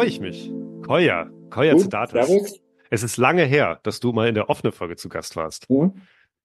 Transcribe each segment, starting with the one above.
freue ich mich. Koya, Koya Gut, Zidatis. Servus. Es ist lange her, dass du mal in der offenen Folge zu Gast warst. Mhm.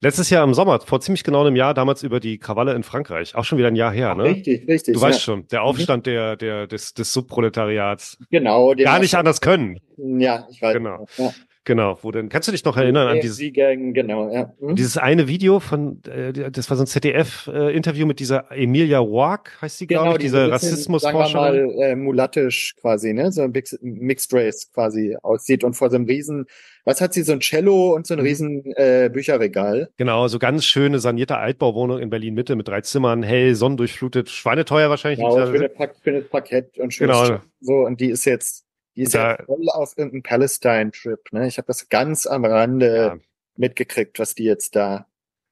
Letztes Jahr im Sommer, vor ziemlich genau einem Jahr, damals über die Krawalle in Frankreich. Auch schon wieder ein Jahr her, ne? Richtig, richtig. Du ja. weißt schon, der mhm. Aufstand mhm. der, der, des, des Subproletariats. Genau. Gar nicht anders können. Ja, ich weiß. Genau. Ja. Genau, wo denn, kannst du dich noch erinnern an dieses genau, ja. hm? dieses eine Video von äh, das war so ein ZDF äh, Interview mit dieser Emilia Wark, heißt sie genau, glaube ich, diese Rassismusforscherin, mal äh, mulattisch quasi, ne, so ein Mix, Mixed Race quasi aussieht und vor so einem riesen was hat sie so ein Cello und so ein mhm. riesen äh, Bücherregal? Genau, so ganz schöne sanierte Altbauwohnung in Berlin Mitte mit drei Zimmern, hell, sonnendurchflutet, schweineteuer wahrscheinlich. Genau, also schönes Parkett und schönes genau. so und die ist jetzt die ist ja voll auf irgendeinem Palestine-Trip. Ne? Ich habe das ganz am Rande ja. mitgekriegt, was die jetzt da.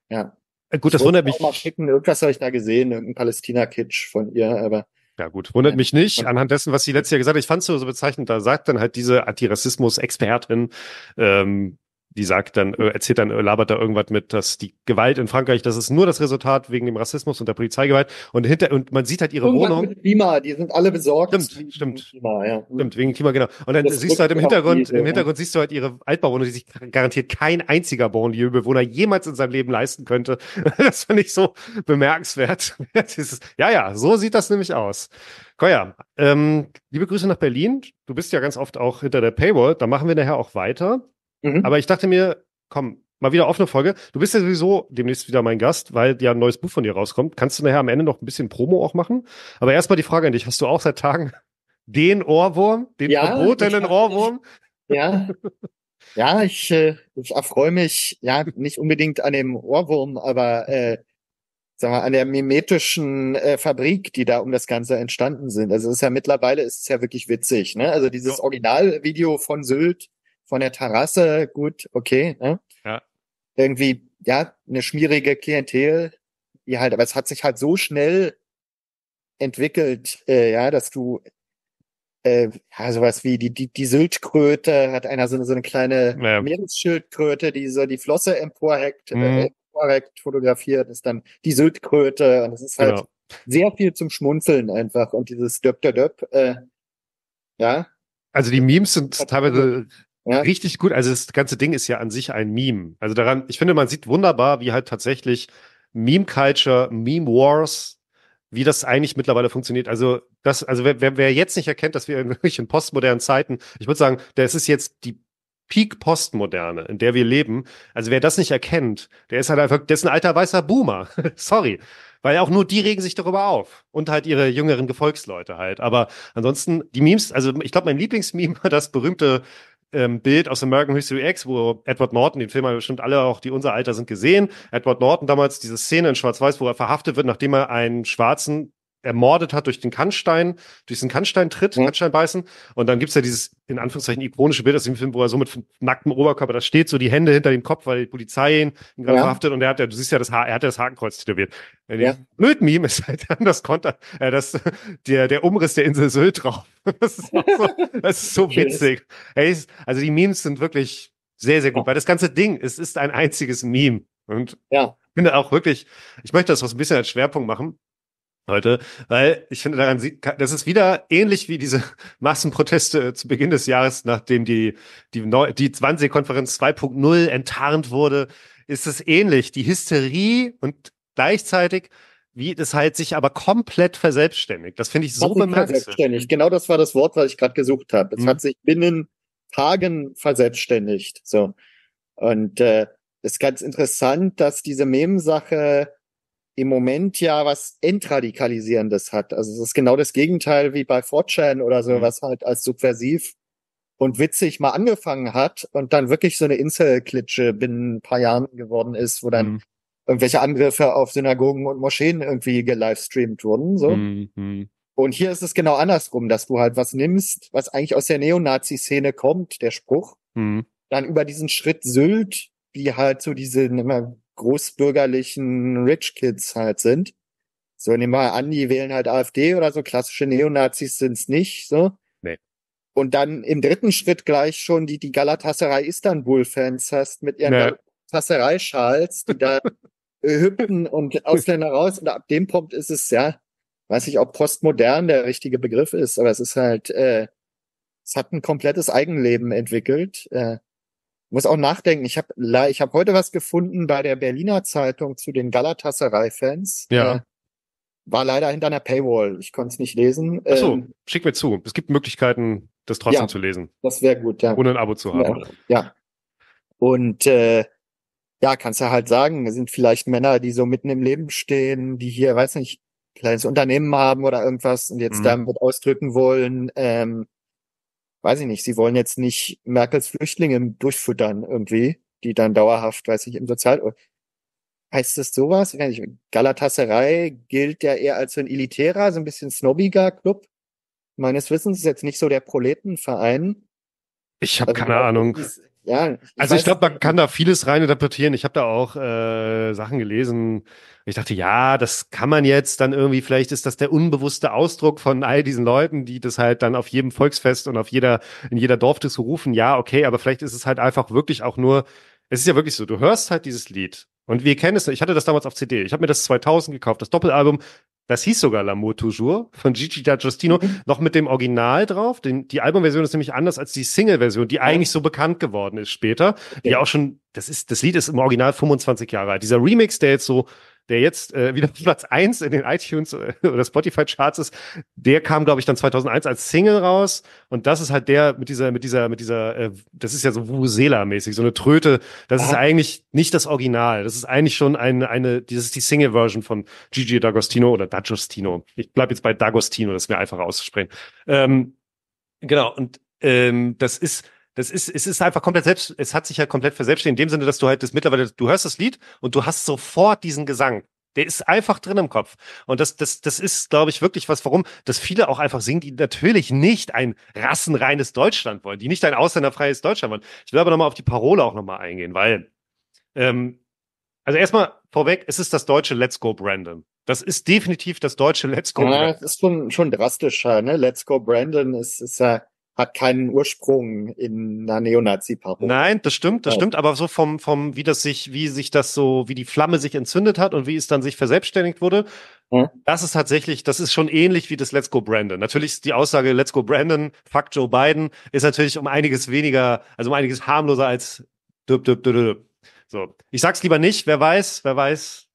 Ja. Äh, gut, das ich wundert mich. Mal schicken. Irgendwas habe ich da gesehen, irgendein Palästina-Kitsch von ihr, aber. Ja gut, wundert mich nicht. Anhand dessen, was sie letztes Jahr gesagt hat, ich fand es so bezeichnend, da sagt dann halt diese Antirassismus-Expertin, ähm, die sagt dann, äh, erzählt dann, äh, labert da irgendwas mit, dass die Gewalt in Frankreich, das ist nur das Resultat wegen dem Rassismus und der Polizeigewalt und hinter und man sieht halt ihre irgendwas Wohnung. Mit Klima, die sind alle besorgt. Stimmt, wegen stimmt. Klima, ja. Stimmt, wegen Klima, genau. Und dann das siehst du halt im Hintergrund, im Hintergrund siehst du halt ihre Altbauwohnung, die sich garantiert kein einziger Banlieue-Bewohner jemals in seinem Leben leisten könnte. Das finde ich so bemerkenswert. Dieses, ja, ja, so sieht das nämlich aus. Koya, ähm, liebe Grüße nach Berlin. Du bist ja ganz oft auch hinter der Paywall. Da machen wir nachher auch weiter. Mhm. Aber ich dachte mir, komm, mal wieder offene Folge. Du bist ja sowieso demnächst wieder mein Gast, weil ja ein neues Buch von dir rauskommt. Kannst du nachher am Ende noch ein bisschen Promo auch machen? Aber erstmal die Frage an dich. Hast du auch seit Tagen den Ohrwurm, den ja, verbotenen Ohrwurm? Ja. Ja, ich, äh, ich erfreue mich, ja, nicht unbedingt an dem Ohrwurm, aber äh, sag mal, an der mimetischen äh, Fabrik, die da um das Ganze entstanden sind. Also es ist ja mittlerweile, ist es ja wirklich witzig, ne? Also dieses Originalvideo von Sylt von der Terrasse, gut, okay. Ne? Ja. Irgendwie, ja, eine schmierige Klientel, die halt, aber es hat sich halt so schnell entwickelt, äh, ja, dass du äh, ja, sowas wie die, die, die Syltkröte, hat einer so eine, so eine kleine ja. Meeresschildkröte, die so die Flosse emporheckt, äh, mhm. äh, emporheckt fotografiert, ist dann die Syltkröte und es ist halt genau. sehr viel zum Schmunzeln einfach und dieses Döp, Döp, Döp, äh, ja. Also die Memes sind teilweise ja. Richtig gut. Also das ganze Ding ist ja an sich ein Meme. Also daran, ich finde, man sieht wunderbar, wie halt tatsächlich Meme Culture, Meme Wars, wie das eigentlich mittlerweile funktioniert. Also das, also wer, wer jetzt nicht erkennt, dass wir in postmodernen Zeiten, ich würde sagen, das ist jetzt die Peak Postmoderne, in der wir leben. Also wer das nicht erkennt, der ist halt einfach, der ist ein alter weißer Boomer. Sorry. Weil auch nur die regen sich darüber auf. Und halt ihre jüngeren Gefolgsleute halt. Aber ansonsten, die Memes, also ich glaube, mein Lieblingsmeme war das berühmte ähm, Bild aus American History X, wo Edward Norton, den Film haben bestimmt alle auch, die unser Alter sind, gesehen. Edward Norton damals, diese Szene in Schwarz-Weiß, wo er verhaftet wird, nachdem er einen schwarzen ermordet hat durch den Kannstein, durch diesen Kannstein-Tritt, mhm. Kannstein beißen. Und dann gibt's ja dieses, in Anführungszeichen, ikonische Bild aus dem Film, wo er so mit nacktem Oberkörper da steht, so die Hände hinter dem Kopf, weil die Polizei ihn, gerade ja. verhaftet und er hat ja, du siehst ja, das ha er hat ja das Hakenkreuz tätowiert. Ja. Blöd Meme ist halt dann das Konter, äh, das, der, der Umriss der Insel Sylt drauf. Das ist, so, das ist so witzig. Hey, also die Memes sind wirklich sehr, sehr gut, ja. weil das ganze Ding, es ist ein einziges Meme. Und ja. ich finde auch wirklich, ich möchte das was ein bisschen als Schwerpunkt machen heute, weil ich finde, daran sieht, das ist wieder ähnlich wie diese Massenproteste zu Beginn des Jahres, nachdem die, die, Neu die Wannsee-Konferenz 2.0 enttarnt wurde, ist es ähnlich. Die Hysterie und gleichzeitig wie das halt sich aber komplett verselbstständigt. Das finde ich so bemerkenswert. Verselbstständigt, genau das war das Wort, was ich gerade gesucht habe. Es mhm. hat sich binnen Tagen verselbstständigt. So und äh, ist ganz interessant, dass diese Mem-Sache im Moment ja was Entradikalisierendes hat. Also es ist genau das Gegenteil wie bei Fortran oder so, mhm. was halt als subversiv und witzig mal angefangen hat und dann wirklich so eine Insel-Klitsche binnen ein paar Jahren geworden ist, wo dann mhm. irgendwelche Angriffe auf Synagogen und Moscheen irgendwie gelivestreamt wurden, so. Mhm. mhm. Und hier ist es genau andersrum, dass du halt was nimmst, was eigentlich aus der Neonazi-Szene kommt, der Spruch, mhm. dann über diesen Schritt Sylt, wie halt so diese, großbürgerlichen Rich Kids halt sind. So, nehmen wir an, die wählen halt AfD oder so, klassische Neonazis sind's nicht, so. Nee. Und dann im dritten Schritt gleich schon die, die Galatasaray Istanbul-Fans hast mit ihren nee. Galatasaray-Schals, die da hüpfen und Ausländer raus und ab dem Punkt ist es ja, weiß ich, ob postmodern der richtige Begriff ist, aber es ist halt, äh, es hat ein komplettes Eigenleben entwickelt. Äh, muss auch nachdenken. Ich habe ich hab heute was gefunden bei der Berliner Zeitung zu den Galatasaray-Fans. Ja. Äh, war leider hinter einer Paywall. Ich konnte es nicht lesen. Ach so, ähm, schick mir zu. Es gibt Möglichkeiten, das trotzdem ja, zu lesen. Das wäre gut, ja. Ohne ein Abo zu haben. Ja. ja. Und äh, ja, kannst du halt sagen, es sind vielleicht Männer, die so mitten im Leben stehen, die hier, weiß nicht, kleines Unternehmen haben oder irgendwas und jetzt mhm. damit ausdrücken wollen, ähm, weiß ich nicht, sie wollen jetzt nicht Merkels Flüchtlinge durchfüttern irgendwie, die dann dauerhaft, weiß ich, im Sozial... Heißt das sowas? Galatasserei gilt ja eher als so ein elitärer, so ein bisschen snobbiger Club. Meines Wissens ist jetzt nicht so der Proletenverein. Ich habe also, keine Ahnung. Ist, ja. Ich also ich glaube, man kann da vieles rein interpretieren. Ich habe da auch äh, Sachen gelesen. Ich dachte, ja, das kann man jetzt dann irgendwie, vielleicht ist das der unbewusste Ausdruck von all diesen Leuten, die das halt dann auf jedem Volksfest und auf jeder, in jeder Dorfdisco rufen, ja, okay, aber vielleicht ist es halt einfach wirklich auch nur, es ist ja wirklich so, du hörst halt dieses Lied und wir kennen es, ich hatte das damals auf CD. Ich habe mir das 2000 gekauft, das Doppelalbum. Das hieß sogar L'amour toujours von Gigi da mhm. noch mit dem Original drauf. Den, die Albumversion ist nämlich anders als die Single-Version, die eigentlich so bekannt geworden ist später. Okay. Die auch schon, das ist, das Lied ist im Original 25 Jahre alt. Dieser Remix, der jetzt so der jetzt äh, wieder Platz eins in den iTunes äh, oder Spotify Charts ist, der kam glaube ich dann 2001 als Single raus und das ist halt der mit dieser mit dieser mit dieser äh, das ist ja so Wusela mäßig, so eine Tröte, das oh. ist eigentlich nicht das Original, das ist eigentlich schon eine eine das ist die Single Version von Gigi D'Agostino oder D'Agostino. Ich bleib jetzt bei D'Agostino, das ist mir einfacher auszusprechen. Ähm, genau und ähm, das ist das ist, es ist einfach komplett selbst, es hat sich ja komplett verselbstständigt in dem Sinne, dass du halt das mittlerweile, du hörst das Lied und du hast sofort diesen Gesang. Der ist einfach drin im Kopf. Und das, das, das ist, glaube ich, wirklich was, warum, dass viele auch einfach singen, die natürlich nicht ein rassenreines Deutschland wollen, die nicht ein ausländerfreies Deutschland wollen. Ich will aber nochmal auf die Parole auch nochmal eingehen, weil, ähm, also erstmal vorweg, es ist das deutsche Let's Go Brandon. Das ist definitiv das deutsche Let's Go. Brandon. Ja, das ist schon, schon drastischer, ne? Let's Go Brandon ist, ist ja hat keinen Ursprung in einer Neonazi-Parole. Nein, das stimmt, das stimmt. Aber so vom, vom, wie das sich, wie sich das so, wie die Flamme sich entzündet hat und wie es dann sich verselbstständigt wurde, hm? das ist tatsächlich, das ist schon ähnlich wie das Let's Go Brandon. Natürlich ist die Aussage Let's Go Brandon, fuck Joe Biden, ist natürlich um einiges weniger, also um einiges harmloser als düb, düb, düb, düb. So. Ich sag's lieber nicht, wer weiß, wer weiß,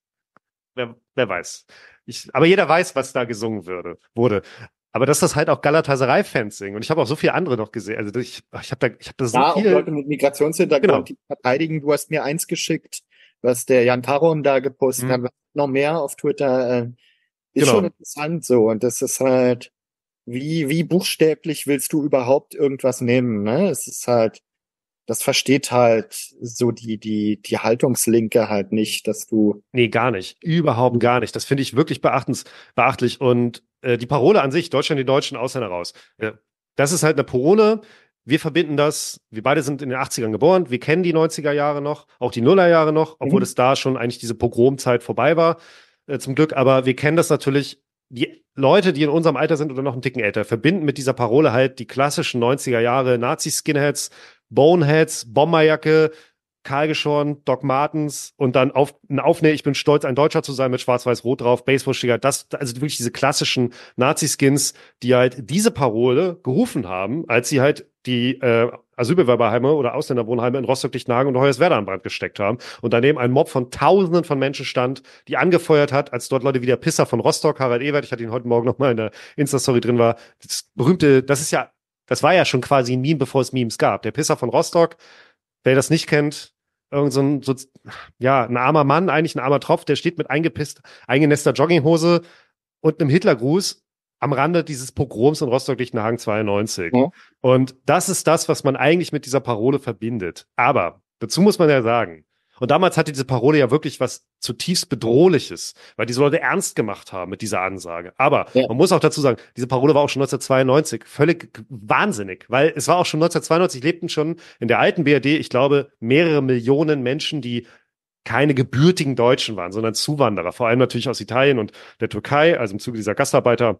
wer, wer weiß. Ich, aber jeder weiß, was da gesungen würde, wurde. Aber das ist halt auch Galatasaray-Fans singen. Und ich habe auch so viele andere noch gesehen. Also ich, ich habe da, ich habe da so ja, viele. Leute mit Migrationshintergrund, genau. die verteidigen. Du hast mir eins geschickt, was der Jan Taron da gepostet mhm. hat. Noch mehr auf Twitter. Äh, ist genau. schon interessant so. Und das ist halt, wie, wie buchstäblich willst du überhaupt irgendwas nehmen? Ne? Es ist halt, das versteht halt so die, die, die Haltungslinke halt nicht, dass du. Nee, gar nicht. Überhaupt mhm. gar nicht. Das finde ich wirklich beachtens, beachtlich. Und äh, die Parole an sich, Deutschland, die Deutschen, Ausländer raus. Ja. Das ist halt eine Parole. Wir verbinden das, wir beide sind in den 80ern geboren, wir kennen die 90er Jahre noch, auch die Nuller Jahre noch, obwohl mhm. es da schon eigentlich diese Pogromzeit vorbei war, äh, zum Glück. Aber wir kennen das natürlich die Leute, die in unserem Alter sind oder noch ein Ticken älter, verbinden mit dieser Parole halt die klassischen 90er Jahre Nazi-Skinheads, Boneheads, Bomberjacke, Karl Geschorn, Doc Martens und dann auf, ein Aufnäher, ich bin stolz, ein Deutscher zu sein mit Schwarz-Weiß-Rot drauf, Baseballschläger, das, also wirklich diese klassischen Nazi-Skins, die halt diese Parole gerufen haben, als sie halt die äh, Asylbewerberheime oder Ausländerwohnheime in Rostock-Lichtenhagen und Hoyerswerda an Brand gesteckt haben und daneben ein Mob von Tausenden von Menschen stand, die angefeuert hat, als dort Leute wie der Pisser von Rostock, Harald Ewert, ich hatte ihn heute Morgen nochmal in der Insta-Story drin war, das berühmte, das ist ja, das war ja schon quasi ein Meme, bevor es Memes gab. Der Pisser von Rostock, Wer das nicht kennt, irgend so ein, so, ja, ein armer Mann, eigentlich ein armer Tropf, der steht mit eingepisst, eingenester Jogginghose und einem Hitlergruß am Rande dieses Pogroms in Rostock-Lichtenhagen 92. Mhm. Und das ist das, was man eigentlich mit dieser Parole verbindet. Aber dazu muss man ja sagen, und damals hatte diese Parole ja wirklich was zutiefst Bedrohliches, weil diese Leute ernst gemacht haben mit dieser Ansage. Aber ja. man muss auch dazu sagen, diese Parole war auch schon 1992 völlig wahnsinnig, weil es war auch schon 1992 lebten schon in der alten BRD, ich glaube, mehrere Millionen Menschen, die keine gebürtigen Deutschen waren, sondern Zuwanderer, vor allem natürlich aus Italien und der Türkei, also im Zuge dieser Gastarbeiter.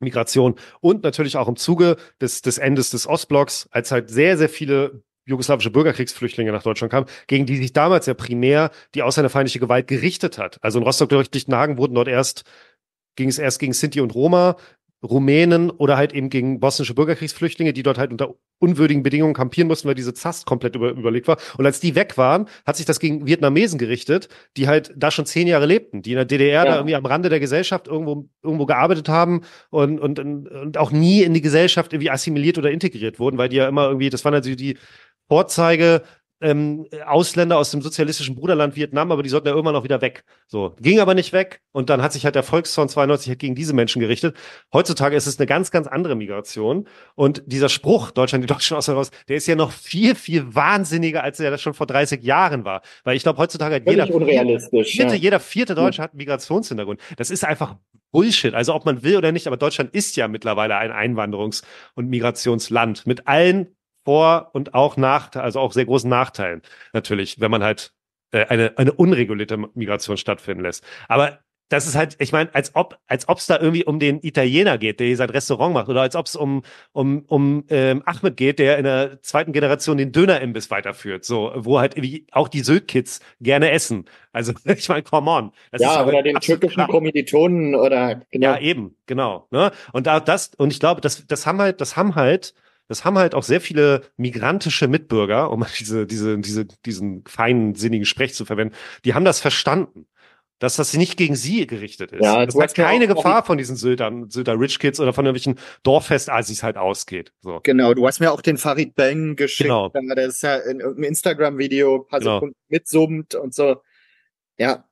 Migration und natürlich auch im Zuge des, des Endes des Ostblocks, als halt sehr, sehr viele jugoslawische Bürgerkriegsflüchtlinge nach Deutschland kamen, gegen die sich damals ja primär die ausländerfeindliche Gewalt gerichtet hat. Also in Rostock-Lichtenhagen wurden dort erst, ging es erst gegen Sinti und Roma, Rumänen oder halt eben gegen bosnische Bürgerkriegsflüchtlinge, die dort halt unter unwürdigen Bedingungen kampieren mussten, weil diese Zast komplett über, überlegt war. Und als die weg waren, hat sich das gegen Vietnamesen gerichtet, die halt da schon zehn Jahre lebten, die in der DDR ja. da irgendwie am Rande der Gesellschaft irgendwo, irgendwo gearbeitet haben und, und, und auch nie in die Gesellschaft irgendwie assimiliert oder integriert wurden, weil die ja immer irgendwie, das waren halt also die, Vorzeige ähm, Ausländer aus dem sozialistischen Bruderland Vietnam, aber die sollten ja irgendwann auch wieder weg. So, ging aber nicht weg und dann hat sich halt der Volkszorn 92 halt gegen diese Menschen gerichtet. Heutzutage ist es eine ganz, ganz andere Migration und dieser Spruch, Deutschland, die Deutschen aus raus, der ist ja noch viel, viel wahnsinniger, als er das schon vor 30 Jahren war. Weil ich glaube, heutzutage hat jeder vierte, ja. jeder vierte hm. Deutsche hat einen Migrationshintergrund. Das ist einfach Bullshit. Also ob man will oder nicht, aber Deutschland ist ja mittlerweile ein Einwanderungs- und Migrationsland mit allen vor und auch nach, also auch sehr großen Nachteilen natürlich, wenn man halt äh, eine, eine unregulierte Migration stattfinden lässt. Aber das ist halt, ich meine, als ob als da irgendwie um den Italiener geht, der sein Restaurant macht, oder als ob es um um um ähm, Ahmed geht, der in der zweiten Generation den Dönerimbiss weiterführt, so wo halt irgendwie auch die Südkids gerne essen. Also ich meine, come on. ja, oder halt den türkischen klar. Kommilitonen oder genau. Ja eben, genau. Ne? Und da das und ich glaube, das das haben halt das haben halt das haben halt auch sehr viele migrantische Mitbürger, um diese, diese, diese, diesen feinsinnigen Sprech zu verwenden, die haben das verstanden dass das nicht gegen sie gerichtet ist. Ja, dass halt keine auch, Gefahr auch, von diesen Syltern, Sylter Rich Kids oder von irgendwelchen Dorffest-Asis halt ausgeht. So. Genau, du hast mir auch den Farid Bang geschickt. Genau. Äh, der ist ja in irgendeinem Instagram-Video ein also paar genau. Sekunden mitsummt und so. Ja,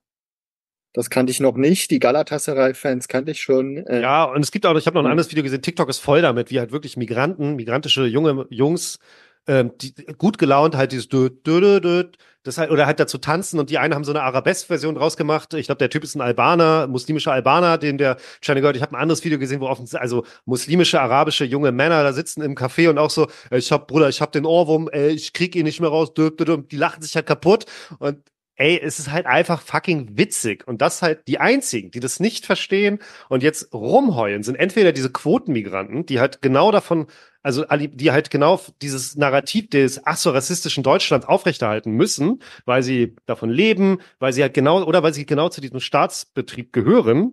das kannte ich noch nicht. Die Galatasaray-Fans kannte ich schon. Äh ja, und es gibt auch, ich habe noch ein anderes Video gesehen, TikTok ist voll damit, wie halt wirklich Migranten, migrantische junge Jungs, ähm, die, gut gelaunt halt dieses dö, dö, dö, das halt, oder halt dazu tanzen und die einen haben so eine arabesque version draus gemacht. Ich glaube, der Typ ist ein Albaner, muslimischer Albaner, den der China gehört. Ich habe ein anderes Video gesehen, wo offensichtlich, also muslimische, arabische junge Männer da sitzen im Café und auch so, ich hab, Bruder, ich hab den Ohrwurm, ey, ich krieg ihn nicht mehr raus, dö, dö, dö. die lachen sich halt kaputt und ey, es ist halt einfach fucking witzig. Und das halt die einzigen, die das nicht verstehen und jetzt rumheulen, sind entweder diese Quotenmigranten, die halt genau davon, also die halt genau dieses Narrativ des ach so rassistischen Deutschlands aufrechterhalten müssen, weil sie davon leben, weil sie halt genau oder weil sie genau zu diesem Staatsbetrieb gehören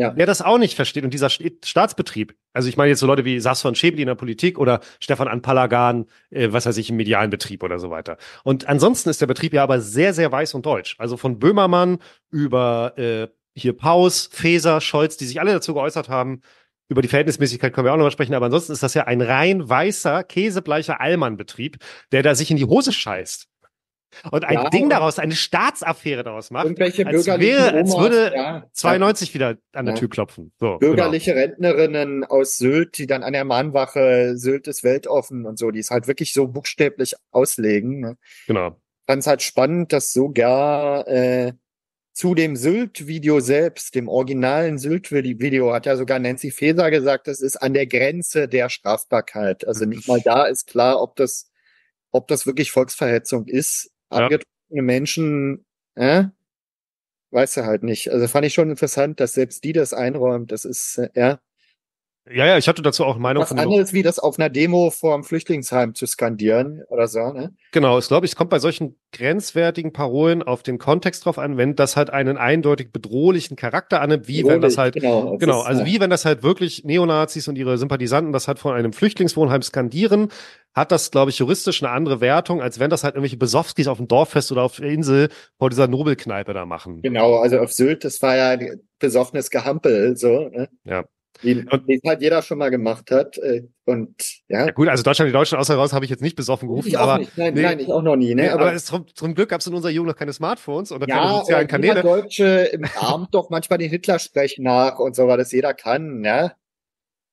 ja. Wer das auch nicht versteht und dieser Staatsbetrieb, also ich meine jetzt so Leute wie Sas von Schäbli in der Politik oder Stefan Anpalagan, äh, was weiß ich, im medialen Betrieb oder so weiter. Und ansonsten ist der Betrieb ja aber sehr, sehr weiß und deutsch. Also von Böhmermann über äh, hier Paus, Feser, Scholz, die sich alle dazu geäußert haben, über die Verhältnismäßigkeit können wir auch nochmal sprechen, aber ansonsten ist das ja ein rein weißer, käsebleicher Allmann-Betrieb, der da sich in die Hose scheißt und ein ja, Ding daraus, eine Staatsaffäre daraus macht, irgendwelche als, wäre, als würde ja, 92 ja. wieder an der Tür klopfen. So, genau. Bürgerliche genau. Rentnerinnen aus Sylt, die dann an der Mahnwache Sylt ist weltoffen und so, die es halt wirklich so buchstäblich auslegen. Ne? Genau. Ganz halt spannend, dass sogar äh, zu dem Sylt-Video selbst, dem originalen Sylt-Video, hat ja sogar Nancy Faeser gesagt, das ist an der Grenze der Strafbarkeit. Also nicht mal da ist klar, ob das ob das wirklich Volksverhetzung ist angetroffene Menschen, äh, weiß er halt nicht. Also fand ich schon interessant, dass selbst die das einräumt. Das ist, äh, ja. Ja, ja, ich hatte dazu auch Meinung. Was anderes wie das auf einer Demo vor einem Flüchtlingsheim zu skandieren oder so, ne? Genau, ich glaube, es kommt bei solchen grenzwertigen Parolen auf den Kontext drauf an, wenn das halt einen eindeutig bedrohlichen Charakter annimmt, wie Bedrohlich, wenn das halt, genau, das genau ist, also ja. wie wenn das halt wirklich Neonazis und ihre Sympathisanten das halt vor einem Flüchtlingswohnheim skandieren, hat das, glaube ich, juristisch eine andere Wertung, als wenn das halt irgendwelche Besowskis auf dem Dorffest oder auf der Insel vor dieser Nobelkneipe da machen. Genau, also auf Sylt, das war ja besoffenes Gehampel, so, ne? Ja. Die, die halt jeder schon mal gemacht hat. Äh, und ja. ja gut, also Deutschland, die Deutschen außer raus habe ich jetzt nicht besoffen gerufen. Ich aber, Nein, nee, nein, ich auch noch nie. Ne? Nee, aber, aber es, zum, zum Glück gab es in unserer Jugend noch keine Smartphones und ja, keine sozialen Kanäle. Ja, Deutsche im Abend doch manchmal den Hitler sprechen nach und so, weil das jeder kann, ne?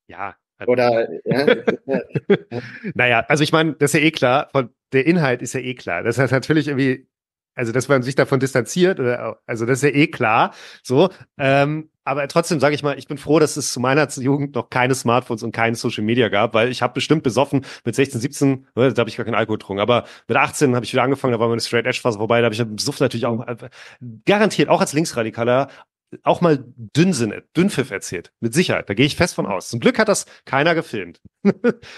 Ja. Also Oder ja. naja, also ich meine, das ist ja eh klar, von, der Inhalt ist ja eh klar. Das heißt natürlich irgendwie also dass man sich davon distanziert, also das ist ja eh klar, so, ähm, aber trotzdem sage ich mal, ich bin froh, dass es zu meiner Jugend noch keine Smartphones und keine Social Media gab, weil ich habe bestimmt besoffen mit 16, 17, ne, da habe ich gar keinen Alkohol getrunken, aber mit 18 habe ich wieder angefangen, da war meine Straight Edge Phase vorbei, da habe ich besoffen natürlich auch äh, garantiert auch als Linksradikaler auch mal Dünnsinn, Dünnpfiff erzählt. Mit Sicherheit. Da gehe ich fest von aus. Zum Glück hat das keiner gefilmt.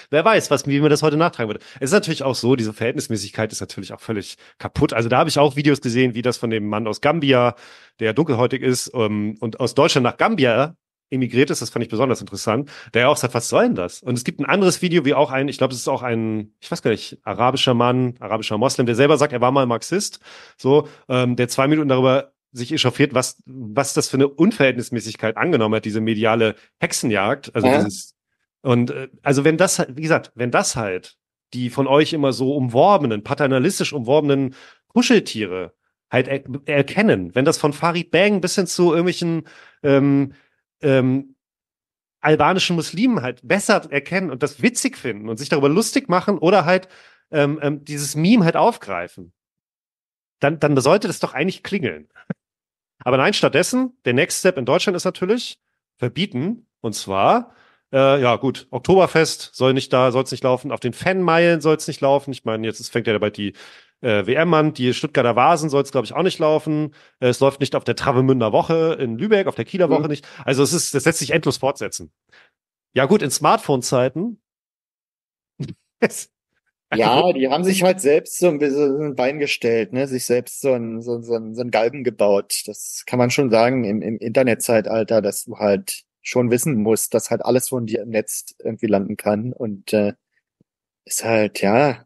Wer weiß, was, wie man das heute nachtragen würde. Es ist natürlich auch so, diese Verhältnismäßigkeit ist natürlich auch völlig kaputt. Also da habe ich auch Videos gesehen, wie das von dem Mann aus Gambia, der dunkelhäutig ist ähm, und aus Deutschland nach Gambia emigriert ist, das fand ich besonders interessant, der auch sagt, was soll denn das? Und es gibt ein anderes Video, wie auch ein, ich glaube, es ist auch ein, ich weiß gar nicht, arabischer Mann, arabischer Moslem, der selber sagt, er war mal Marxist, so, ähm, der zwei Minuten darüber sich echauffiert, was, was das für eine Unverhältnismäßigkeit angenommen hat, diese mediale Hexenjagd. Also ja. dieses, und äh, also wenn das, wie gesagt, wenn das halt die von euch immer so umworbenen, paternalistisch umworbenen Kuscheltiere halt er erkennen, wenn das von Farid Bang bis hin zu irgendwelchen ähm, ähm, albanischen Muslimen halt besser erkennen und das witzig finden und sich darüber lustig machen oder halt ähm, ähm, dieses Meme halt aufgreifen, dann, dann sollte das doch eigentlich klingeln. Aber nein, stattdessen, der Next Step in Deutschland ist natürlich verbieten. Und zwar, äh, ja gut, Oktoberfest soll nicht da, soll es nicht laufen, auf den Fanmeilen soll es nicht laufen. Ich meine, jetzt fängt ja dabei die äh, WM an, die Stuttgarter Vasen soll es, glaube ich, auch nicht laufen. Äh, es läuft nicht auf der Travemünder Woche in Lübeck, auf der Kieler mhm. Woche nicht. Also es ist, das lässt sich endlos fortsetzen. Ja gut, in Smartphone-Zeiten. Ja, die haben sich halt selbst so ein bisschen ein Bein gestellt, ne? sich selbst so ein so, so, ein, so ein Galgen gebaut. Das kann man schon sagen im, im Internetzeitalter, dass du halt schon wissen musst, dass halt alles von dir im Netz irgendwie landen kann. Und äh, ist halt, ja,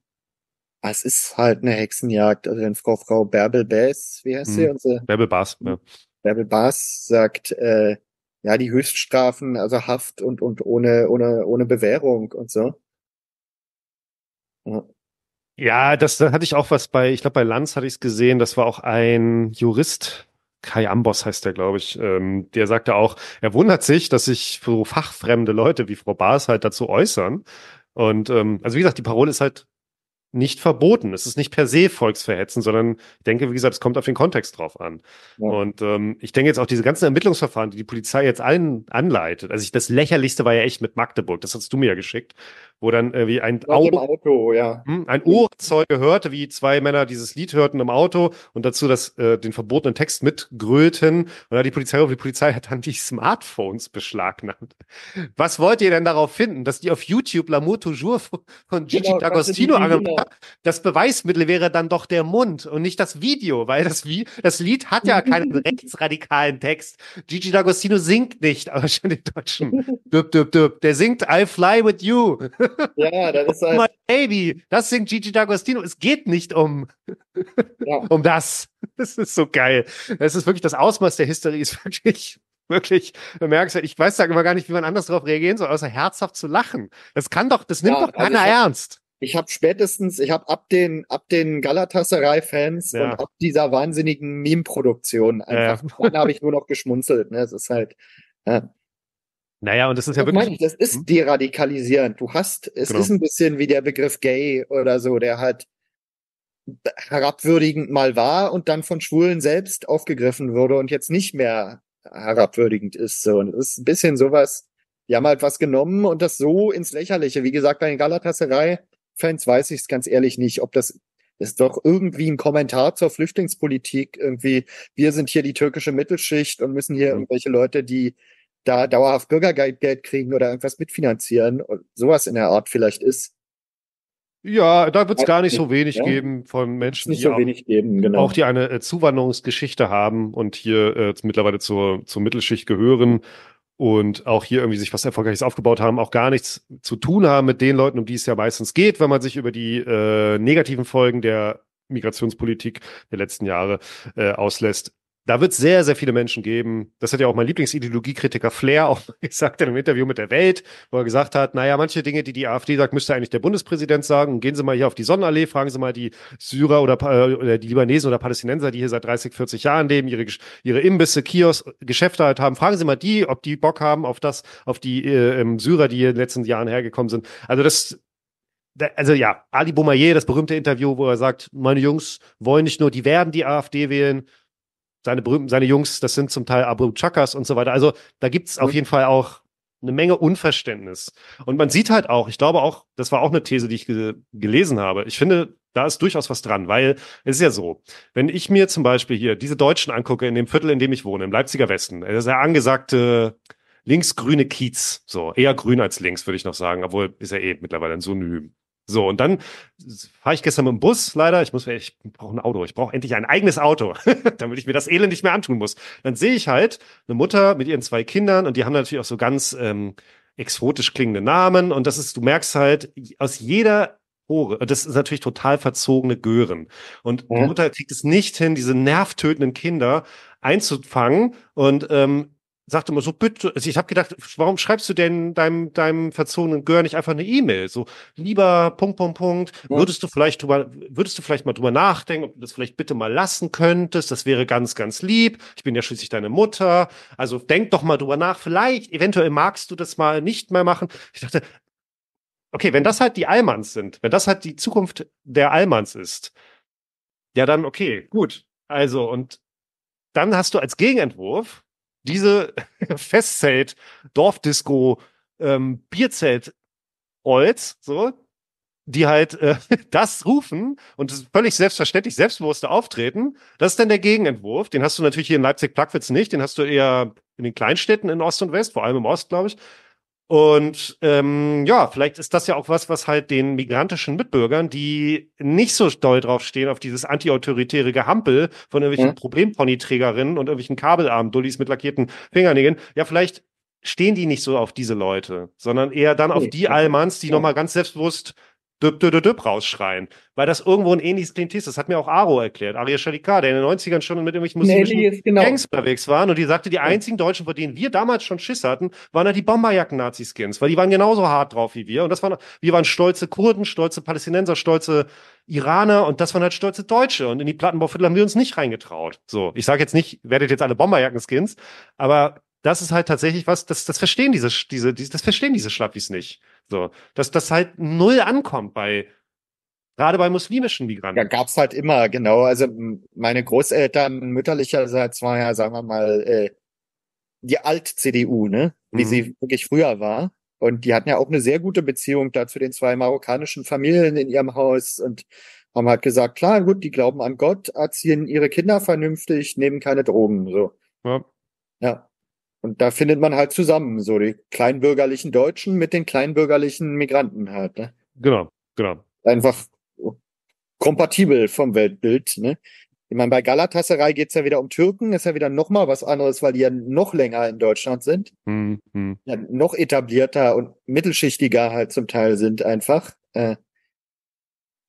es ist halt eine Hexenjagd. Also wenn Frau Frau Bärbel Bass, wie heißt sie? Mhm. Unsere, Bärbel Bass, ja. Bärbel Bass sagt, äh, ja, die Höchststrafen, also Haft und, und ohne, ohne, ohne Bewährung und so ja. Ja, das, da hatte ich auch was bei, ich glaube, bei Lanz hatte ich es gesehen, das war auch ein Jurist, Kai Amboss heißt der, glaube ich, ähm, der sagte auch, er wundert sich, dass sich so fachfremde Leute wie Frau Baas halt dazu äußern. Und ähm, also wie gesagt, die Parole ist halt nicht verboten. Es ist nicht per se Volksverhetzen, sondern ich denke, wie gesagt, es kommt auf den Kontext drauf an. Ja. Und ähm, ich denke jetzt auch diese ganzen Ermittlungsverfahren, die die Polizei jetzt allen anleitet. Also ich, das lächerlichste war ja echt mit Magdeburg. Das hast du mir ja geschickt, wo dann äh, wie ein Ohr, im Auto, ja. Hm, ein Ohrzeuge hörte, wie zwei Männer dieses Lied hörten im Auto und dazu das, äh, den verbotenen Text mitgrölten. Und dann die Polizei, die Polizei hat dann die Smartphones beschlagnahmt. Was wollt ihr denn darauf finden, dass die auf YouTube L'amour toujours von Gigi genau, D'Agostino angefangen Das Beweismittel wäre dann doch der Mund und nicht das Video, weil das, wie, das Lied hat ja keinen rechtsradikalen Text. Gigi D'Agostino singt nicht, aber schon den Deutschen. Düb, düb, düb. Der singt I fly with you. Ja, das ist halt. Oh Baby, das singt Gigi D'Agostino. Es geht nicht um, ja. um das. Das ist so geil. Das ist wirklich das Ausmaß der Hysterie, ist wirklich wirklich bemerkenswert. Ich weiß da immer gar nicht, wie man anders darauf reagieren soll, außer herzhaft zu lachen. Das kann doch, das nimmt ja, doch keiner also ich hab, ernst. Ich habe spätestens, ich habe ab den, ab den Galatasaray-Fans ja. und ab dieser wahnsinnigen Meme-Produktion einfach, ja. habe ich nur noch geschmunzelt. Ne? Es ist halt, ja. Naja, und das ist ja wirklich. Meine, das ist hm? deradikalisierend. Du hast, es genau. ist ein bisschen wie der Begriff gay oder so, der halt herabwürdigend mal war und dann von Schwulen selbst aufgegriffen wurde und jetzt nicht mehr herabwürdigend ist. So, und es ist ein bisschen sowas, die haben halt was genommen und das so ins Lächerliche. Wie gesagt, bei den galatasserei fans weiß ich es ganz ehrlich nicht, ob das ist doch irgendwie ein Kommentar zur Flüchtlingspolitik. Irgendwie, wir sind hier die türkische Mittelschicht und müssen hier mhm. irgendwelche Leute, die da dauerhaft Bürgergeld kriegen oder irgendwas mitfinanzieren und sowas in der Art vielleicht ist. Ja, da wird es gar nicht so wenig ja. geben von Menschen, nicht die so auch, wenig geben, genau. auch die eine äh, Zuwanderungsgeschichte haben und hier äh, mittlerweile zur, zur Mittelschicht gehören und auch hier irgendwie sich was Erfolgreiches aufgebaut haben, auch gar nichts zu tun haben mit den Leuten, um die es ja meistens geht, wenn man sich über die äh, negativen Folgen der Migrationspolitik der letzten Jahre äh, auslässt da wird es sehr, sehr viele Menschen geben. Das hat ja auch mein Lieblingsideologiekritiker Flair auch gesagt in einem Interview mit der Welt, wo er gesagt hat, naja, manche Dinge, die die AfD sagt, müsste eigentlich der Bundespräsident sagen. Gehen Sie mal hier auf die Sonnenallee, fragen Sie mal die Syrer oder, äh, oder die Libanesen oder Palästinenser, die hier seit 30, 40 Jahren leben, ihre, ihre Imbisse, Kiosk, Geschäfte halt haben. Fragen Sie mal die, ob die Bock haben auf das, auf die äh, ähm, Syrer, die hier in den letzten Jahren hergekommen sind. Also das also ja, Ali Boumaier, das berühmte Interview, wo er sagt, meine Jungs wollen nicht nur, die werden die AfD wählen, seine berühmten, seine Jungs, das sind zum Teil Abu Chakas und so weiter. Also da gibt's auf mhm. jeden Fall auch eine Menge Unverständnis. Und man sieht halt auch, ich glaube auch, das war auch eine These, die ich ge gelesen habe. Ich finde, da ist durchaus was dran, weil es ist ja so, wenn ich mir zum Beispiel hier diese Deutschen angucke in dem Viertel, in dem ich wohne, im Leipziger Westen, das ist ja angesagte linksgrüne Kiez, so eher grün als links, würde ich noch sagen, obwohl ist ja eh mittlerweile ein Synonym. So, und dann fahre ich gestern mit dem Bus, leider. Ich muss, ich brauche ein Auto. Ich brauche endlich ein eigenes Auto, damit ich mir das Elend nicht mehr antun muss. Dann sehe ich halt eine Mutter mit ihren zwei Kindern und die haben natürlich auch so ganz ähm, exotisch klingende Namen. Und das ist, du merkst halt, aus jeder Ohre. Das ist natürlich total verzogene Gören. Und ja. die mhm. Mutter kriegt es nicht hin, diese nervtötenden Kinder einzufangen und ähm, sagte immer so, bitte, also ich habe gedacht, warum schreibst du denn deinem, deinem verzogenen Gör nicht einfach eine E-Mail? So, lieber Punkt, Punkt, Punkt, ja. würdest du vielleicht drüber, würdest du vielleicht mal drüber nachdenken, ob du das vielleicht bitte mal lassen könntest? Das wäre ganz, ganz lieb. Ich bin ja schließlich deine Mutter. Also denk doch mal drüber nach. Vielleicht, eventuell magst du das mal nicht mehr machen. Ich dachte, okay, wenn das halt die Allmanns sind, wenn das halt die Zukunft der Allmanns ist, ja dann okay, gut. Also, und dann hast du als Gegenentwurf diese Festzelt, Dorfdisco, ähm, Bierzelt, Olds, so, die halt äh, das rufen und völlig selbstverständlich selbstbewusste auftreten, das ist dann der Gegenentwurf. Den hast du natürlich hier in Leipzig-Plagwitz nicht, den hast du eher in den Kleinstädten in Ost und West, vor allem im Ost, glaube ich. Und ähm, ja, vielleicht ist das ja auch was, was halt den migrantischen Mitbürgern, die nicht so doll draufstehen auf dieses antiautoritäre Gehampel von irgendwelchen mhm. Problemponyträgerinnen und irgendwelchen kabelarmen Dullis mit lackierten Fingernägeln, ja, vielleicht stehen die nicht so auf diese Leute, sondern eher dann auf die Almans, die ja. nochmal ganz selbstbewusst düpp, düpp, düpp rausschreien, weil das irgendwo ein ähnliches Klientel ist. Das hat mir auch Aro erklärt, Aria Shalikar, der in den 90ern schon mit irgendwelchen muslimischen nee, genau. Gangs unterwegs war und die sagte, die einzigen Deutschen, vor denen wir damals schon Schiss hatten, waren halt die Bomberjacken-Nazi-Skins, weil die waren genauso hart drauf wie wir und das waren, wir waren stolze Kurden, stolze Palästinenser, stolze Iraner und das waren halt stolze Deutsche und in die Plattenbauviertel haben wir uns nicht reingetraut. So, ich sage jetzt nicht, werdet jetzt alle Bomberjacken-Skins, aber das ist halt tatsächlich was, das, das verstehen diese, diese, diese, das verstehen diese Schlappis nicht. So, dass das halt null ankommt bei, gerade bei muslimischen Migranten. Ja, gab's halt immer, genau. Also meine Großeltern mütterlicherseits war ja, sagen wir mal, äh, die Alt-CDU, ne? Wie mhm. sie wirklich früher war. Und die hatten ja auch eine sehr gute Beziehung da zu den zwei marokkanischen Familien in ihrem Haus und haben halt gesagt, klar, gut, die glauben an Gott, erziehen ihre Kinder vernünftig, nehmen keine Drogen, so. Ja. Ja. Und da findet man halt zusammen, so die kleinbürgerlichen Deutschen mit den kleinbürgerlichen Migranten halt. Ne? Genau, genau. Einfach kompatibel vom Weltbild. Ne? Ich meine, bei Galatasaray geht's ja wieder um Türken, ist ja wieder nochmal was anderes, weil die ja noch länger in Deutschland sind. Mhm, mhm. Ja, noch etablierter und mittelschichtiger halt zum Teil sind einfach. Äh,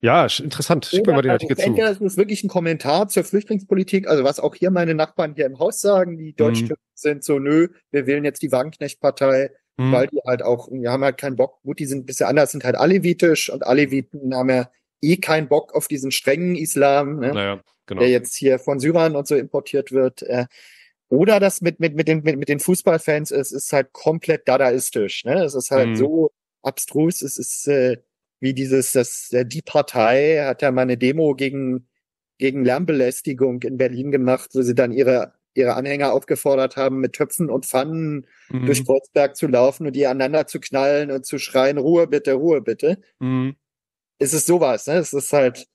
ja, interessant. Schick mir mal den also Artikel zu. Entweder ist wirklich ein Kommentar zur Flüchtlingspolitik. Also was auch hier meine Nachbarn hier im Haus sagen, die deutsch mhm. sind so, nö, wir wählen jetzt die Wagenknecht-Partei, mhm. weil die halt auch, wir haben halt keinen Bock. Gut, die sind ein bisschen anders, sind halt alevitisch und Aleviten haben ja eh keinen Bock auf diesen strengen Islam, ne? naja, genau. der jetzt hier von Syrien und so importiert wird. Äh, oder das mit, mit, mit, den, mit, mit den Fußballfans ist, ist halt komplett dadaistisch. Ne? Es ist halt mhm. so abstrus, es ist äh, wie dieses, das, die Partei hat ja mal eine Demo gegen, gegen Lärmbelästigung in Berlin gemacht, wo sie dann ihre, ihre Anhänger aufgefordert haben, mit Töpfen und Pfannen mhm. durch Kreuzberg zu laufen und die aneinander zu knallen und zu schreien, Ruhe bitte, Ruhe bitte. Mhm. Es ist sowas, ne? Es ist halt,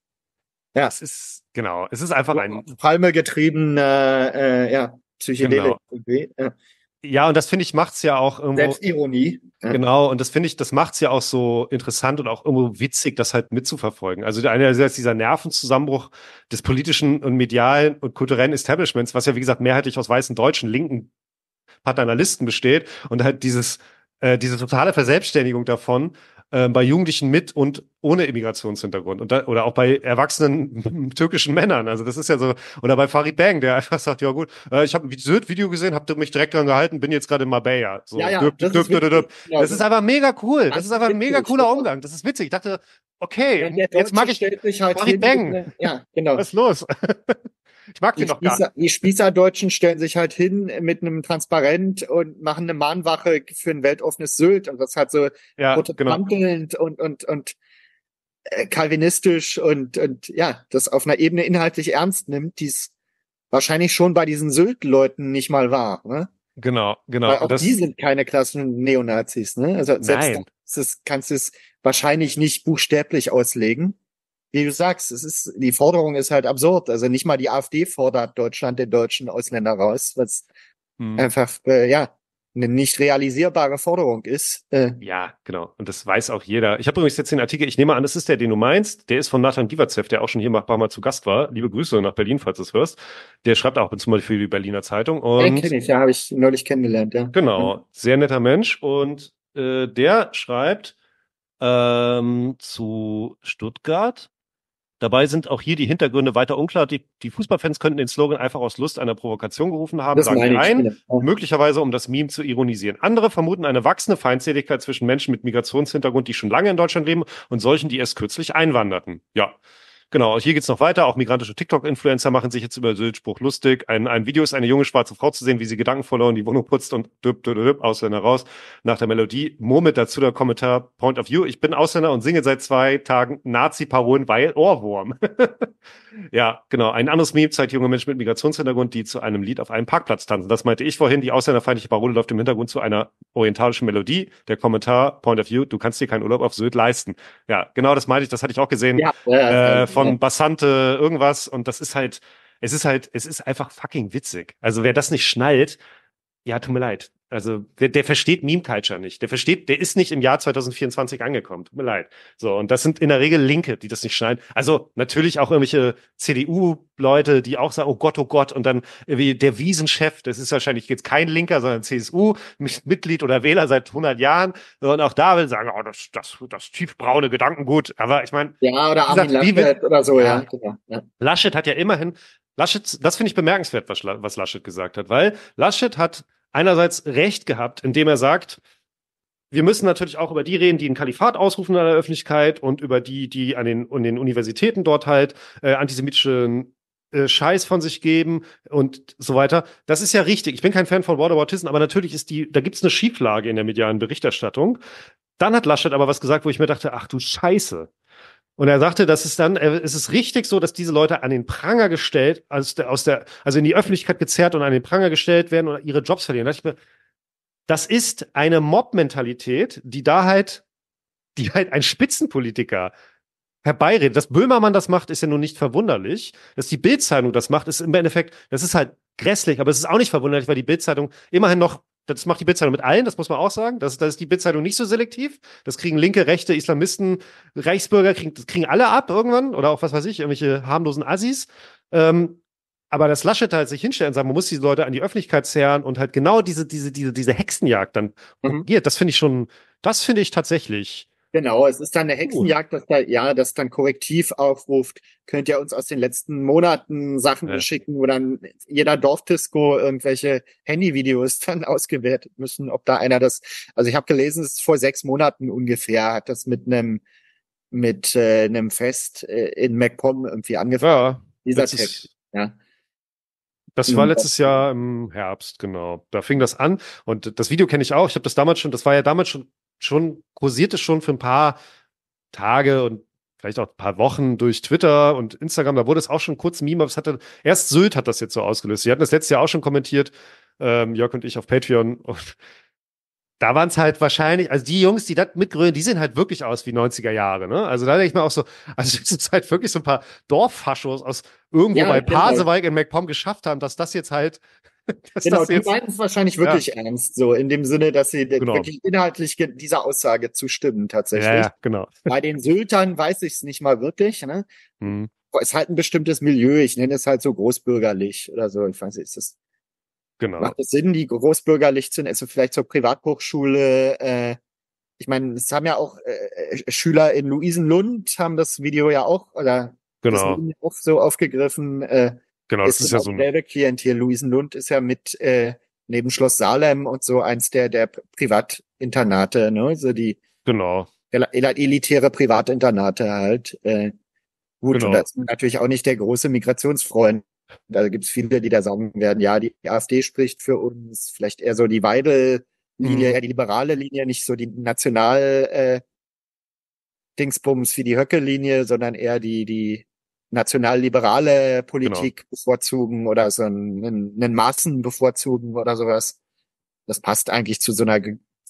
ja. Es ist, genau, es ist einfach ein... Palme getrieben, äh, äh, ja, Psychedelik. Genau. Ja. Ja, und das finde ich macht's ja auch irgendwo. Selbstironie. Genau, und das finde ich, das macht's ja auch so interessant und auch irgendwo witzig, das halt mitzuverfolgen. Also einerseits dieser Nervenzusammenbruch des politischen und medialen und kulturellen Establishments, was ja wie gesagt mehrheitlich aus weißen deutschen linken Paternalisten besteht und halt dieses äh, diese totale Verselbstständigung davon ähm, bei Jugendlichen mit und ohne Immigrationshintergrund und da, oder auch bei erwachsenen türkischen Männern. Also das ist ja so oder bei Farid Bang, der einfach sagt, ja gut, äh, ich habe ein Sylt-Video gesehen, habe mich direkt dran gehalten, bin jetzt gerade in Marbella. So, ja, ja, dürp, das, dürp, ist dürp, ja, das, ist einfach mega cool. Das ist einfach ein mega cooler Umgang. Das ist witzig. Ich dachte, okay, jetzt mag ich halt Farid Bang. Ne, ja, genau. Was ist los? Ich mag die, die noch Spießer, gar Die Spießerdeutschen stellen sich halt hin mit einem Transparent und machen eine Mahnwache für ein weltoffenes Sylt und das halt so ja, protestantelnd genau. und, und, und äh, kalvinistisch und, und ja, das auf einer Ebene inhaltlich ernst nimmt, die es wahrscheinlich schon bei diesen Sylt-Leuten nicht mal war. Ne? Genau, genau. Weil auch das, die sind keine klassischen Neonazis, ne? Also selbst nein. das kannst du es wahrscheinlich nicht buchstäblich auslegen wie du sagst, es ist, die Forderung ist halt absurd. Also nicht mal die AfD fordert Deutschland den deutschen Ausländer raus, was mhm. einfach, äh, ja, eine nicht realisierbare Forderung ist. Äh. Ja, genau. Und das weiß auch jeder. Ich habe übrigens jetzt den Artikel, ich nehme an, das ist der, den du meinst. Der ist von Nathan Givacev, der auch schon hier ein paar mal zu Gast war. Liebe Grüße nach Berlin, falls du es hörst. Der schreibt auch mal für die Berliner Zeitung. Und den kenne ich, ja, habe ich neulich kennengelernt, ja. Genau. Sehr netter Mensch. Und äh, der schreibt ähm, zu Stuttgart. Dabei sind auch hier die Hintergründe weiter unklar. Die, die Fußballfans könnten den Slogan einfach aus Lust einer Provokation gerufen haben, das sagen ein, genau. möglicherweise um das Meme zu ironisieren. Andere vermuten eine wachsende Feindseligkeit zwischen Menschen mit Migrationshintergrund, die schon lange in Deutschland leben, und solchen, die erst kürzlich einwanderten. Ja, Genau, hier geht's noch weiter. Auch migrantische TikTok-Influencer machen sich jetzt über den Spruch lustig. Ein, ein Video ist eine junge schwarze Frau zu sehen, wie sie Gedanken verloren, die Wohnung putzt und düpp, düpp, düpp, Ausländer raus. Nach der Melodie murmelt dazu der Kommentar Point of View. Ich bin Ausländer und singe seit zwei Tagen Nazi-Parolen, weil Ohrwurm. ja, genau. Ein anderes Meme zeigt junge Menschen mit Migrationshintergrund, die zu einem Lied auf einem Parkplatz tanzen. Das meinte ich vorhin. Die ausländerfeindliche Parole läuft im Hintergrund zu einer orientalischen Melodie. Der Kommentar Point of View, du kannst dir keinen Urlaub auf Sylt leisten. Ja, genau das meinte ich. Das hatte ich auch gesehen. Ja, äh, äh, äh von ja. Bassante irgendwas und das ist halt, es ist halt, es ist einfach fucking witzig. Also wer das nicht schnallt, ja, tut mir leid. Also der, der versteht Meme Culture nicht. Der versteht, der ist nicht im Jahr 2024 angekommen. Tut mir leid. So und das sind in der Regel Linke, die das nicht schneiden. Also natürlich auch irgendwelche CDU-Leute, die auch sagen, oh Gott, oh Gott, und dann irgendwie der Wiesenchef, das ist wahrscheinlich jetzt kein Linker, sondern CSU-Mitglied oder Wähler seit 100 Jahren. Und auch da will sagen, oh, das, das, das tiefbraune Gedankengut. Aber ich meine, ja oder Armin gesagt, Laschet wie, oder so, ja. ja. ja. Laschet hat ja immerhin Laschet, das finde ich bemerkenswert, was, was Laschet gesagt hat, weil Laschet hat einerseits recht gehabt, indem er sagt, wir müssen natürlich auch über die reden, die ein Kalifat ausrufen in der Öffentlichkeit und über die, die an den, an den Universitäten dort halt äh, antisemitischen äh, Scheiß von sich geben und so weiter. Das ist ja richtig. Ich bin kein Fan von Whataboutism, aber natürlich ist die, da gibt's eine Schieflage in der medialen Berichterstattung. Dann hat Laschet aber was gesagt, wo ich mir dachte, ach du Scheiße. Und er sagte, dass es dann, äh, es ist richtig so, dass diese Leute an den Pranger gestellt, aus der, aus der, also in die Öffentlichkeit gezerrt und an den Pranger gestellt werden und ihre Jobs verlieren. Da das ist eine Mob-Mentalität, die da halt, die halt ein Spitzenpolitiker herbeiredet. Dass Böhmermann das macht, ist ja nun nicht verwunderlich. Dass die Bildzeitung das macht, ist im Endeffekt, das ist halt grässlich, aber es ist auch nicht verwunderlich, weil die Bildzeitung immerhin noch das macht die Bildzeitung mit allen, das muss man auch sagen. Das, das ist die Bildzeitung nicht so selektiv. Das kriegen linke, rechte, Islamisten, Reichsbürger, kriegen, das kriegen alle ab irgendwann oder auch was weiß ich, irgendwelche harmlosen Assis. Ähm, aber das Laschet halt sich hinstellen und sagen, man muss diese Leute an die Öffentlichkeit zerren und halt genau diese, diese, diese, diese Hexenjagd dann mhm. propagiert, mhm. das finde ich schon, das finde ich tatsächlich Genau, es ist dann eine Hexenjagd, dass da, ja, das dann korrektiv aufruft. Könnt ihr uns aus den letzten Monaten Sachen ja. schicken, wo dann jeder Dorfdisco irgendwelche Handyvideos dann ausgewertet müssen, ob da einer das, also ich habe gelesen, es ist vor sechs Monaten ungefähr, hat das mit einem, mit äh, einem Fest äh, in MacPom irgendwie angefangen. Ja, dieser Text, ja. Das war äh, letztes Jahr im Herbst, genau. Da fing das an und das Video kenne ich auch. Ich habe das damals schon, das war ja damals schon schon, kursierte schon für ein paar Tage und vielleicht auch ein paar Wochen durch Twitter und Instagram, da wurde es auch schon kurz Meme, aber es hatte, erst Sylt hat das jetzt so ausgelöst. Sie hatten das letztes Jahr auch schon kommentiert, ähm, Jörg und ich auf Patreon und da waren es halt wahrscheinlich, also die Jungs, die das mitgrönen, die sehen halt wirklich aus wie 90er Jahre, ne? Also da denke ich mir auch so, also das sind halt wirklich so ein paar Dorffaschos aus irgendwo ja, bei halt Pasewalk in MacPom geschafft haben, dass das jetzt halt genau, die meinen es wahrscheinlich wirklich ja. ernst, so in dem Sinne, dass sie genau. wirklich inhaltlich dieser Aussage zustimmen tatsächlich. Ja, ja, genau. Bei den Syltern weiß ich es nicht mal wirklich. Ne? Mhm. Ist halt ein bestimmtes Milieu. Ich nenne es halt so großbürgerlich oder so. Ich weiß nicht, ist das genau. macht es Sinn, die großbürgerlich zu nennen? also vielleicht zur Privathochschule. Äh, ich meine, es haben ja auch äh, äh Schüler in Luisenlund haben das Video ja auch oder genau. das Video auch so aufgegriffen. Äh, Genau, das ist, ist ja so ein Klientel. Luisenlund ist ja mit äh, neben Schloss Salem und so eins der der Privatinternate, ne? So die genau elitäre Privatinternate halt. Äh, gut, genau. und das ist natürlich auch nicht der große Migrationsfreund. Da gibt's viele, die da sagen werden, ja, die AfD spricht für uns, vielleicht eher so die Weidel-Linie, mhm. die liberale Linie, nicht so die national äh, Dingsbums wie die Höcke-Linie, sondern eher die, die nationalliberale genau. Politik genau. bevorzugen oder so einen, einen Maßen bevorzugen oder sowas. Das passt eigentlich zu so einer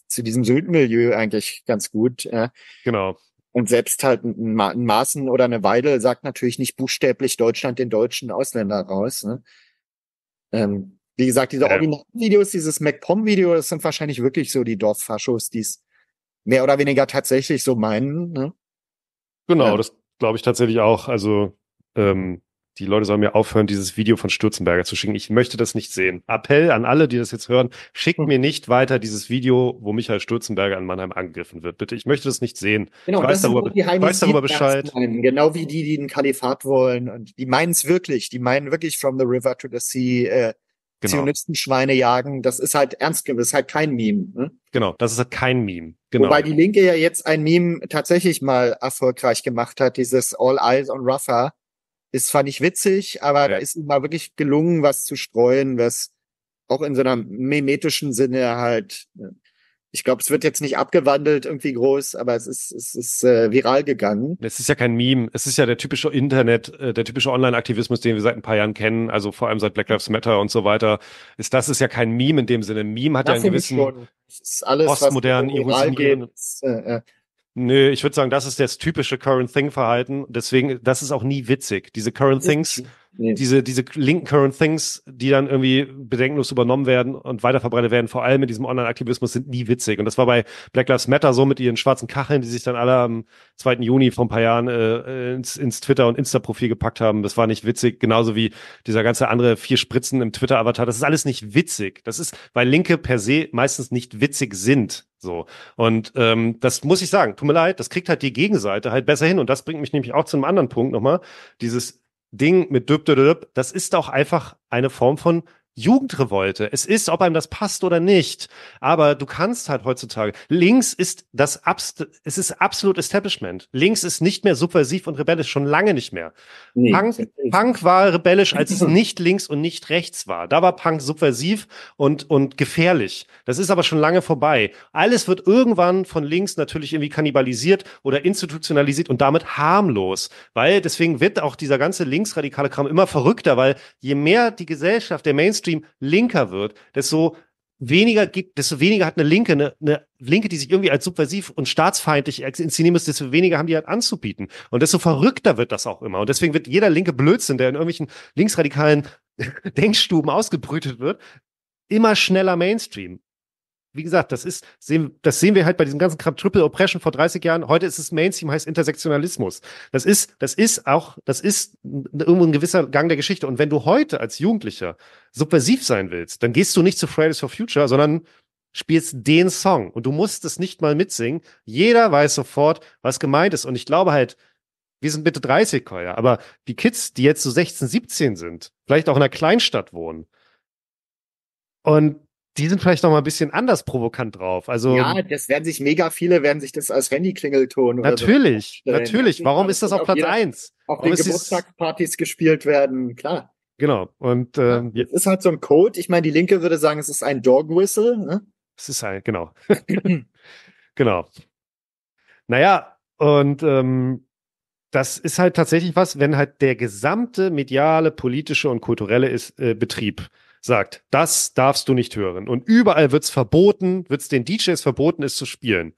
zu diesem Südmilieu eigentlich ganz gut. Ja. Genau. Und selbst halt ein, Ma ein Maßen oder eine Weidel sagt natürlich nicht buchstäblich Deutschland den deutschen Ausländer raus. Ne? Ähm, wie gesagt, diese ja. Originalvideos, dieses MacPom-Video, das sind wahrscheinlich wirklich so die Dorffaschos, die es mehr oder weniger tatsächlich so meinen. Ne? Genau, ja. das glaube ich tatsächlich auch. Also ähm, die Leute sollen mir aufhören, dieses Video von Stürzenberger zu schicken. Ich möchte das nicht sehen. Appell an alle, die das jetzt hören, schickt hm. mir nicht weiter dieses Video, wo Michael Stürzenberger in Mannheim angegriffen wird. Bitte, ich möchte das nicht sehen. Genau, ich weiß darüber, die weiß darüber Bescheid. Meinen. Genau wie die, die ein Kalifat wollen. Und die meinen es wirklich. Die meinen wirklich from the river to the sea. Äh, genau. Schweine jagen, das ist halt ernst, das ist halt kein Meme. Ne? Genau, das ist halt kein Meme. Genau. Wobei die Linke ja jetzt ein Meme tatsächlich mal erfolgreich gemacht hat, dieses All Eyes on Rafa ist zwar nicht witzig, aber ja. da ist ihm mal wirklich gelungen, was zu streuen, was auch in so einem mimetischen Sinne halt. Äh, ich glaube, es wird jetzt nicht abgewandelt irgendwie groß, aber es ist es ist äh, viral gegangen. Es ist ja kein Meme, es ist ja der typische Internet, äh, der typische Online-Aktivismus, den wir seit ein paar Jahren kennen. Also vor allem seit Black Lives Matter und so weiter. Ist das ist ja kein Meme in dem Sinne. Meme hat das ja einen gewissen ist alles, postmodernen Ironie. Nö, ich würde sagen, das ist das typische Current Thing Verhalten. Deswegen, das ist auch nie witzig. Diese Current Things nee. diese, diese linken Current Things, die dann irgendwie bedenkenlos übernommen werden und weiterverbreitet werden, vor allem in diesem Online-Aktivismus, sind nie witzig. Und das war bei Black Lives Matter so mit ihren schwarzen Kacheln, die sich dann alle am 2. Juni vor ein paar Jahren äh, ins, ins Twitter- und Insta-Profil gepackt haben. Das war nicht witzig, genauso wie dieser ganze andere vier Spritzen im Twitter-Avatar. Das ist alles nicht witzig. Das ist, weil Linke per se meistens nicht witzig sind. So. Und ähm, das muss ich sagen, tut mir leid, das kriegt halt die Gegenseite halt besser hin. Und das bringt mich nämlich auch zu einem anderen Punkt nochmal. Dieses Ding mit düb, düb, düb, das ist auch einfach eine Form von Jugendrevolte. Es ist, ob einem das passt oder nicht. Aber du kannst halt heutzutage. Links ist das es ist absolut Establishment. Links ist nicht mehr subversiv und rebellisch, schon lange nicht mehr. Nee. Punk, Punk war rebellisch, als es nicht links und nicht rechts war. Da war Punk subversiv und, und gefährlich. Das ist aber schon lange vorbei. Alles wird irgendwann von links natürlich irgendwie kannibalisiert oder institutionalisiert und damit harmlos. Weil deswegen wird auch dieser ganze linksradikale Kram immer verrückter, weil je mehr die Gesellschaft, der Mainstream linker wird, desto weniger gibt, desto weniger hat eine Linke eine, eine Linke, die sich irgendwie als subversiv und staatsfeindlich inszenieren müssen, desto weniger haben die halt anzubieten. Und desto verrückter wird das auch immer. Und deswegen wird jeder linke Blödsinn, der in irgendwelchen linksradikalen Denkstuben ausgebrütet wird, immer schneller Mainstream. Wie gesagt, das ist, das sehen wir halt bei diesem ganzen Kram Triple Oppression vor 30 Jahren. Heute ist es Mainstream, heißt Intersektionalismus. Das ist, das ist auch, das ist irgendwo ein gewisser Gang der Geschichte. Und wenn du heute als Jugendlicher subversiv sein willst, dann gehst du nicht zu Fridays for Future, sondern spielst den Song und du musst es nicht mal mitsingen. Jeder weiß sofort, was gemeint ist. Und ich glaube halt, wir sind bitte 30 heuer, aber die Kids, die jetzt so 16, 17 sind, vielleicht auch in einer Kleinstadt wohnen und die sind vielleicht noch mal ein bisschen anders provokant drauf. Also ja, das werden sich mega viele werden sich das als Handy-Klingelton oder natürlich, so natürlich. Warum ist das auf Platz jeder, eins? Auf den Geburtstagspartys gespielt werden, klar. Genau. Und ähm, ja, ist halt so ein Code. Ich meine, die Linke würde sagen, es ist ein Dog Whistle. Ne? Es ist halt, genau. genau. Naja, und ähm, das ist halt tatsächlich was, wenn halt der gesamte mediale, politische und kulturelle ist, äh, Betrieb sagt, das darfst du nicht hören. Und überall wird's verboten, wird's den DJs verboten, es zu spielen.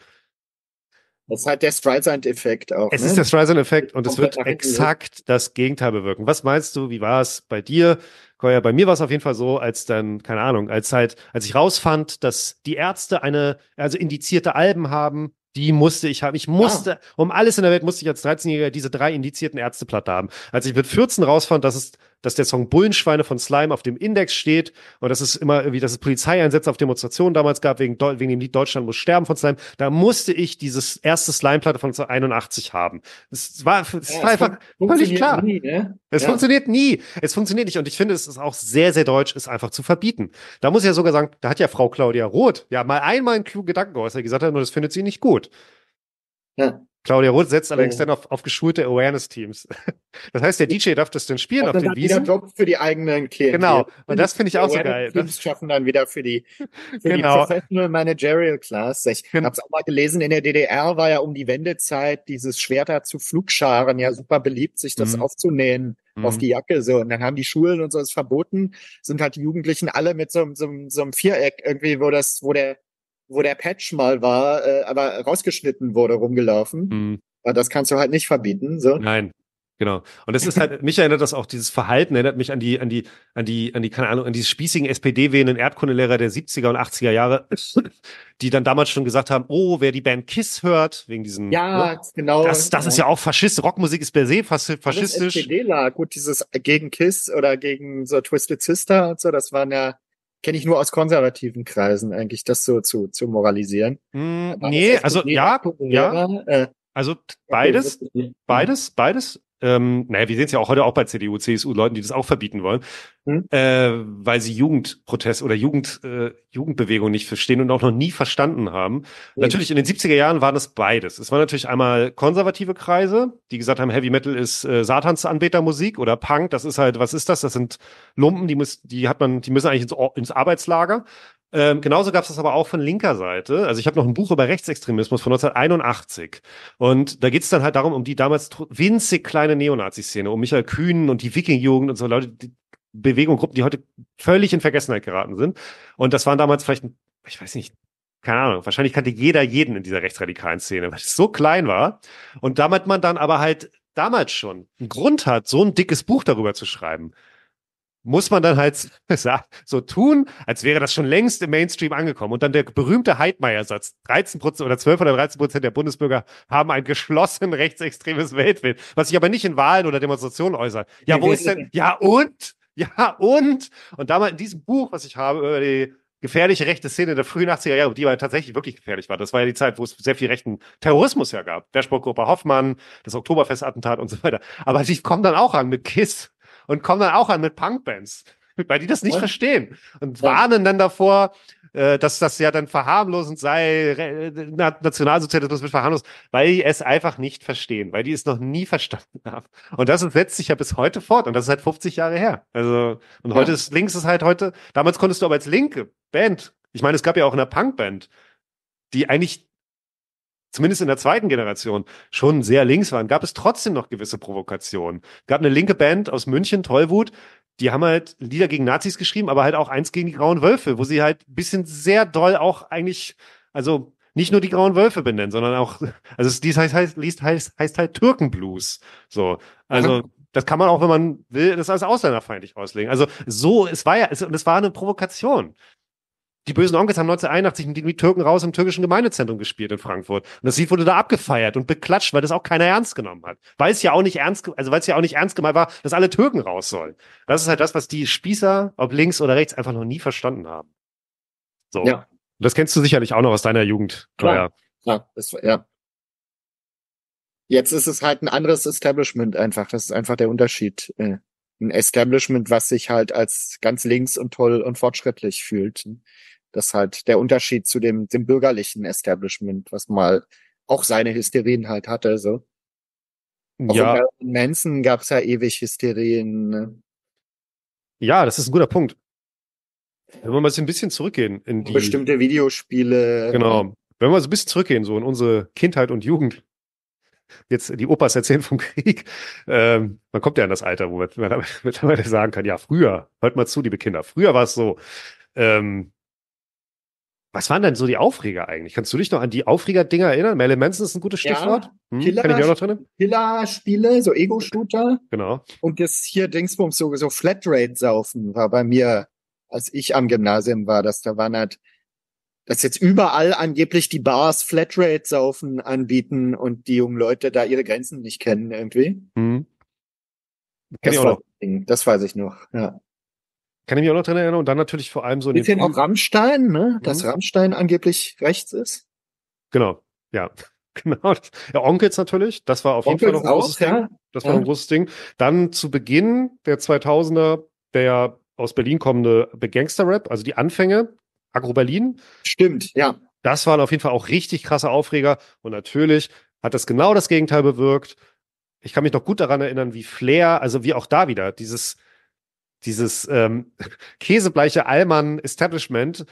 Das ist halt der Streisand-Effekt auch. Es ne? ist der Streisand-Effekt und es wird halt exakt das Gegenteil bewirken. Was meinst du, wie war es bei dir? Koya, bei mir war es auf jeden Fall so, als dann, keine Ahnung, als halt, als ich rausfand, dass die Ärzte eine, also indizierte Alben haben, die musste ich haben. Ich musste, ah. um alles in der Welt musste ich als 13-Jähriger diese drei indizierten Ärzteplatz haben. Als ich mit 14 rausfand, dass es dass der Song Bullenschweine von Slime auf dem Index steht und dass es immer irgendwie, dass es Polizeieinsätze auf Demonstrationen damals gab wegen, wegen dem Lied Deutschland muss sterben von Slime. Da musste ich dieses erste Slime-Platte von 1981 haben. Es war, es ja, war einfach völlig klar. Nie, ne? Es ja. funktioniert nie. Es funktioniert nicht. Und ich finde, es ist auch sehr, sehr deutsch, es einfach zu verbieten. Da muss ich ja sogar sagen, da hat ja Frau Claudia Roth ja mal einmal einen klugen Gedanken geäußert, die gesagt hat, nur das findet sie nicht gut. Ja. Claudia Roth setzt allerdings dann auf, auf geschulte Awareness-Teams. Das heißt, der DJ darf das denn spielen und auf dann den Wiesen. Wieder Job für die eigenen Kinder. Genau. Und das finde ich auch so geil. Teams schaffen dann wieder für die, für genau. die Professional Managerial Class. Ich genau. habe es auch mal gelesen, in der DDR war ja um die Wendezeit dieses Schwerter zu Flugscharen ja super beliebt, sich das mhm. aufzunähen mhm. auf die Jacke so und dann haben die Schulen und so das verboten sind halt die Jugendlichen alle mit so, so, so einem Viereck irgendwie wo das wo der wo der Patch mal war, äh, aber rausgeschnitten wurde, rumgelaufen. Mhm. das kannst du halt nicht verbieten. So. Nein. Genau. Und das ist halt, mich erinnert das auch, dieses Verhalten erinnert mich an die, an die, an die, an die, keine Ahnung, an diese spießigen SPD-wählenden Erdkundelehrer der 70er und 80er Jahre, die dann damals schon gesagt haben, oh, wer die Band Kiss hört, wegen diesen. Ja, ne, genau. Das, das genau. ist ja auch faschistisch. Rockmusik ist per se faschistisch. SPDler, gut, dieses äh, gegen Kiss oder gegen so Twisted Sister und so, das waren ja kenne ich nur aus konservativen Kreisen eigentlich, das so zu, zu moralisieren. Mm, nee, also ja, ja. Äh, also beides, okay. beides, beides ähm, naja, wir sehen es ja auch heute auch bei CDU, CSU-Leuten, die das auch verbieten wollen, mhm. äh, weil sie Jugendprotest oder Jugend, äh, Jugendbewegung nicht verstehen und auch noch nie verstanden haben. Mhm. Natürlich in den 70er Jahren waren es beides. Es waren natürlich einmal konservative Kreise, die gesagt haben, Heavy Metal ist äh, Satans Anbetermusik oder Punk, das ist halt, was ist das? Das sind Lumpen, die muss, die hat man, die müssen eigentlich ins, ins Arbeitslager. Ähm, genauso gab es das aber auch von linker Seite. Also ich habe noch ein Buch über Rechtsextremismus von 1981. Und da geht es dann halt darum, um die damals winzig kleine Neonazi-Szene, um Michael Kühn und die viking jugend und so Leute, die Bewegung, Gruppen, die heute völlig in Vergessenheit geraten sind. Und das waren damals vielleicht, ich weiß nicht, keine Ahnung, wahrscheinlich kannte jeder jeden in dieser rechtsradikalen Szene, weil es so klein war. Und damit man dann aber halt damals schon einen Grund hat, so ein dickes Buch darüber zu schreiben muss man dann halt so tun, als wäre das schon längst im Mainstream angekommen. Und dann der berühmte Heidmeier-Satz, 13 Prozent oder 12 oder 13 Prozent der Bundesbürger haben ein geschlossen rechtsextremes Weltbild, was sich aber nicht in Wahlen oder Demonstrationen äußert. Ja, wo ist denn, ja und? Ja und? Und da mal in diesem Buch, was ich habe über die gefährliche rechte Szene der frühen 80er Jahre, die aber tatsächlich wirklich gefährlich war. Das war ja die Zeit, wo es sehr viel rechten Terrorismus ja gab. Der Sportgruppe Hoffmann, das Oktoberfestattentat und so weiter. Aber die kommen dann auch an mit KISS und kommen dann auch an mit Punkbands, weil die das nicht und? verstehen und warnen dann davor, äh, dass das ja dann verharmlosend sei, Nationalsozialismus wird verharmlos, weil die es einfach nicht verstehen, weil die es noch nie verstanden haben. Und das setzt sich ja bis heute fort und das ist halt 50 Jahre her. Also, und ja. heute ist links ist halt heute, damals konntest du aber als linke Band, ich meine, es gab ja auch eine Punkband, die eigentlich zumindest in der zweiten Generation schon sehr links waren, gab es trotzdem noch gewisse Provokationen. Gab eine linke Band aus München, Tollwut, die haben halt Lieder gegen Nazis geschrieben, aber halt auch eins gegen die Grauen Wölfe, wo sie halt bisschen sehr doll auch eigentlich, also nicht nur die Grauen Wölfe benennen, sondern auch, also dies heißt, heißt, heißt, heißt, halt Türkenblues. So, also das kann man auch, wenn man will, das als ausländerfeindlich auslegen. Also so, es war ja, es, es war eine Provokation die bösen Onkels haben 1981 mit Türken raus im türkischen Gemeindezentrum gespielt in Frankfurt. Und das Lied wurde da abgefeiert und beklatscht, weil das auch keiner ernst genommen hat. Weil es ja auch nicht ernst, also weil es ja auch nicht ernst gemeint war, dass alle Türken raus sollen. Das ist halt das, was die Spießer, ob links oder rechts, einfach noch nie verstanden haben. So. Ja. Das kennst du sicherlich auch noch aus deiner Jugend, Klar. Ja, das, ja. Jetzt ist es halt ein anderes Establishment einfach. Das ist einfach der Unterschied. Äh ein Establishment, was sich halt als ganz links und toll und fortschrittlich fühlt. Das ist halt der Unterschied zu dem, dem bürgerlichen Establishment, was mal auch seine Hysterien halt hatte, so. Auch ja. in Manson gab's ja ewig Hysterien. Ne? Ja, das ist ein guter Punkt. Wenn wir mal so ein bisschen zurückgehen in die bestimmte Videospiele. Genau. Wenn wir so ein bisschen zurückgehen so in unsere Kindheit und Jugend, jetzt die Opas erzählen vom Krieg. Ähm, man kommt ja in das Alter, wo man mittlerweile sagen kann, ja, früher, hört mal zu, liebe Kinder, früher war es so. Ähm, was waren denn so die Aufreger eigentlich? Kannst du dich noch an die Aufreger-Dinger erinnern? Marilyn Manson ist ein gutes Stichwort. Ja, hm, Killer, kann Killer-Spiele, so Ego-Shooter. Genau. Und das hier Dingsbums, so, so Flatrate-Saufen war bei mir, als ich am Gymnasium war, dass da waren halt dass jetzt überall angeblich die Bars Flatrate-Saufen anbieten und die jungen Leute da ihre Grenzen nicht kennen irgendwie. Mhm. Kenn das, war, das weiß ich noch, ja. Kann ich mich auch noch dran erinnern und dann natürlich vor allem so ein Bisschen auch Rammstein, ne? Mhm. Dass Rammstein angeblich rechts ist. Genau, ja. Genau. Ja, Onkels natürlich. Das war auf Onkels jeden Fall noch ein großes auch, Ding. Das war ja. ein großes Ding. Dann zu Beginn der 2000er, der aus Berlin kommende Gangster-Rap, also die Anfänge, Agro Berlin. Stimmt, ja. Das waren auf jeden Fall auch richtig krasse Aufreger. Und natürlich hat das genau das Gegenteil bewirkt. Ich kann mich noch gut daran erinnern, wie Flair, also wie auch da wieder, dieses, dieses ähm, käsebleiche Allmann-Establishment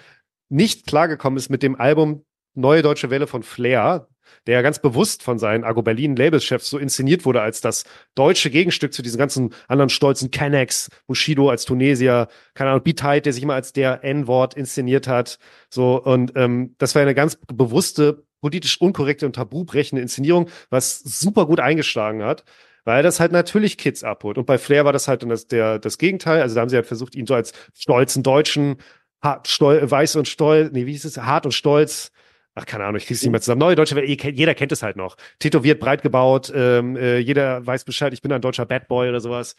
nicht klargekommen ist mit dem Album Neue Deutsche Welle von Flair, der ja ganz bewusst von seinen Argo Berlin Labelchefs so inszeniert wurde als das deutsche Gegenstück zu diesen ganzen anderen stolzen Kennex, Bushido als Tunesier, keine Ahnung, Beat der sich immer als der N-Wort inszeniert hat, so und ähm, das war eine ganz bewusste politisch unkorrekte und tabubrechende Inszenierung, was super gut eingeschlagen hat weil das halt natürlich Kids abholt. Und bei Flair war das halt dann das, der, das Gegenteil. Also da haben sie halt versucht, ihn so als stolzen Deutschen, hart, stol, weiß und stolz, nee, wie hieß es, hart und stolz, ach keine Ahnung, ich krieg's nicht mehr zusammen. Neue deutsche Welle, eh, jeder kennt es halt noch. Tätowiert, breit gebaut, ähm, äh, jeder weiß Bescheid, ich bin ein deutscher Bad Boy oder sowas.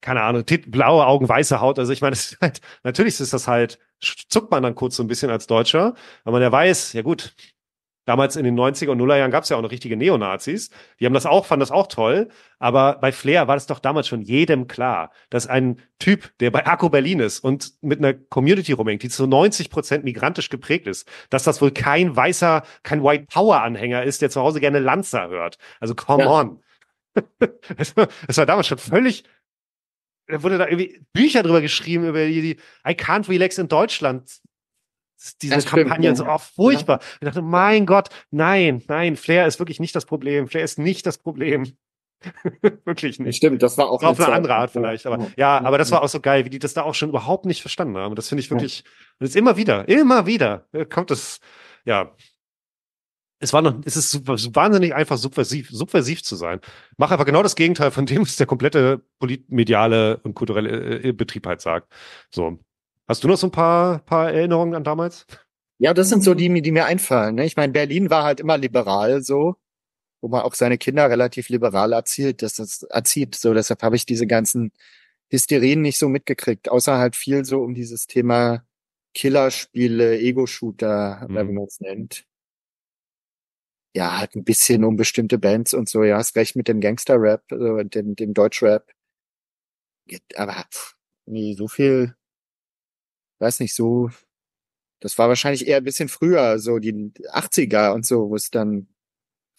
Keine Ahnung, blaue Augen, weiße Haut. Also ich meine, ist halt, natürlich ist das halt, zuckt man dann kurz so ein bisschen als Deutscher, weil man ja weiß, ja gut, Damals in den 90er und Nullerjahren gab es ja auch noch richtige Neonazis. Die haben das auch, fanden das auch toll. Aber bei Flair war das doch damals schon jedem klar, dass ein Typ, der bei Akku Berlin ist und mit einer Community rumhängt, die zu 90 Prozent migrantisch geprägt ist, dass das wohl kein weißer, kein White Power Anhänger ist, der zu Hause gerne Lanza hört. Also come ja. on. Es war, war damals schon völlig, da wurde da irgendwie Bücher drüber geschrieben über die, die I can't relax in Deutschland diese das Kampagne stimmt, so ja. furchtbar. Ich dachte, mein Gott, nein, nein, Flair ist wirklich nicht das Problem. Flair ist nicht das Problem. wirklich nicht. Stimmt, das war auch auf eine Zeit. andere Art vielleicht, aber ja, aber das war auch so geil, wie die das da auch schon überhaupt nicht verstanden haben. Das finde ich wirklich ja. und jetzt immer wieder, immer wieder äh, kommt das ja. Es war noch es ist super, wahnsinnig einfach subversiv subversiv zu sein. Mach einfach genau das Gegenteil von dem, was der komplette politmediale und kulturelle äh, Betrieb halt sagt. So, Hast du noch so ein paar, paar Erinnerungen an damals? Ja, das sind so die, die mir einfallen. Ne? Ich meine, Berlin war halt immer liberal so, wo man auch seine Kinder relativ liberal erzielt. Das ist, erzieht so. Deshalb habe ich diese ganzen Hysterien nicht so mitgekriegt, außer halt viel so um dieses Thema Killerspiele, Ego-Shooter, mhm. wie man es nennt. Ja, halt ein bisschen um bestimmte Bands und so. Ja, hast recht mit dem Gangster-Rap, also dem, dem Deutsch-Rap. Aber pff, nie so viel weiß nicht, so, das war wahrscheinlich eher ein bisschen früher, so die 80er und so, wo es dann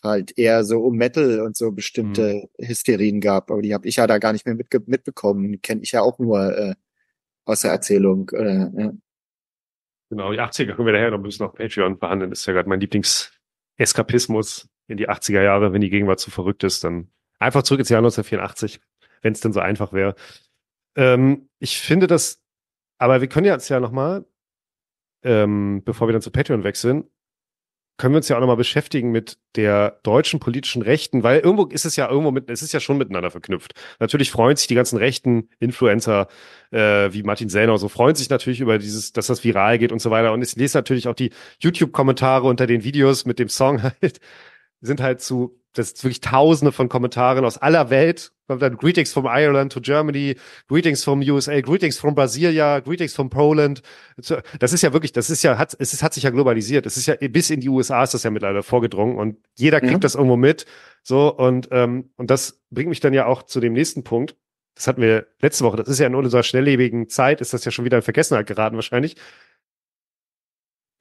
halt eher so um Metal und so bestimmte mhm. Hysterien gab. Aber die habe ich ja da gar nicht mehr mitge mitbekommen. Die kenne ich ja auch nur äh, aus der Erzählung. Oder, ja. Genau, die 80er können wir daher noch ein bisschen auf Patreon behandeln. Das ist ja gerade mein Lieblings-Eskapismus in die 80er Jahre. Wenn die Gegenwart zu verrückt ist, dann einfach zurück ins Jahr 1984, wenn es denn so einfach wäre. Ähm, ich finde dass aber wir können ja uns ja nochmal, ähm, bevor wir dann zu Patreon wechseln, können wir uns ja auch nochmal beschäftigen mit der deutschen politischen Rechten, weil irgendwo ist es ja irgendwo mit, es ist ja schon miteinander verknüpft. Natürlich freuen sich die ganzen rechten Influencer äh, wie Martin Sellner so freuen sich natürlich über dieses, dass das viral geht und so weiter. Und ich lese natürlich auch die YouTube-Kommentare unter den Videos mit dem Song halt sind halt zu, das ist wirklich tausende von Kommentaren aus aller Welt. Dann Greetings from Ireland to Germany, Greetings from USA, Greetings from Brasilia, Greetings from Poland. Das ist ja wirklich, das ist ja, hat, es ist, hat sich ja globalisiert. Es ist ja, bis in die USA ist das ja mittlerweile vorgedrungen und jeder kriegt ja. Mhm. das irgendwo mit. So, und, ähm, und das bringt mich dann ja auch zu dem nächsten Punkt. Das hatten wir letzte Woche. Das ist ja in unserer schnelllebigen Zeit, ist das ja schon wieder in Vergessenheit geraten wahrscheinlich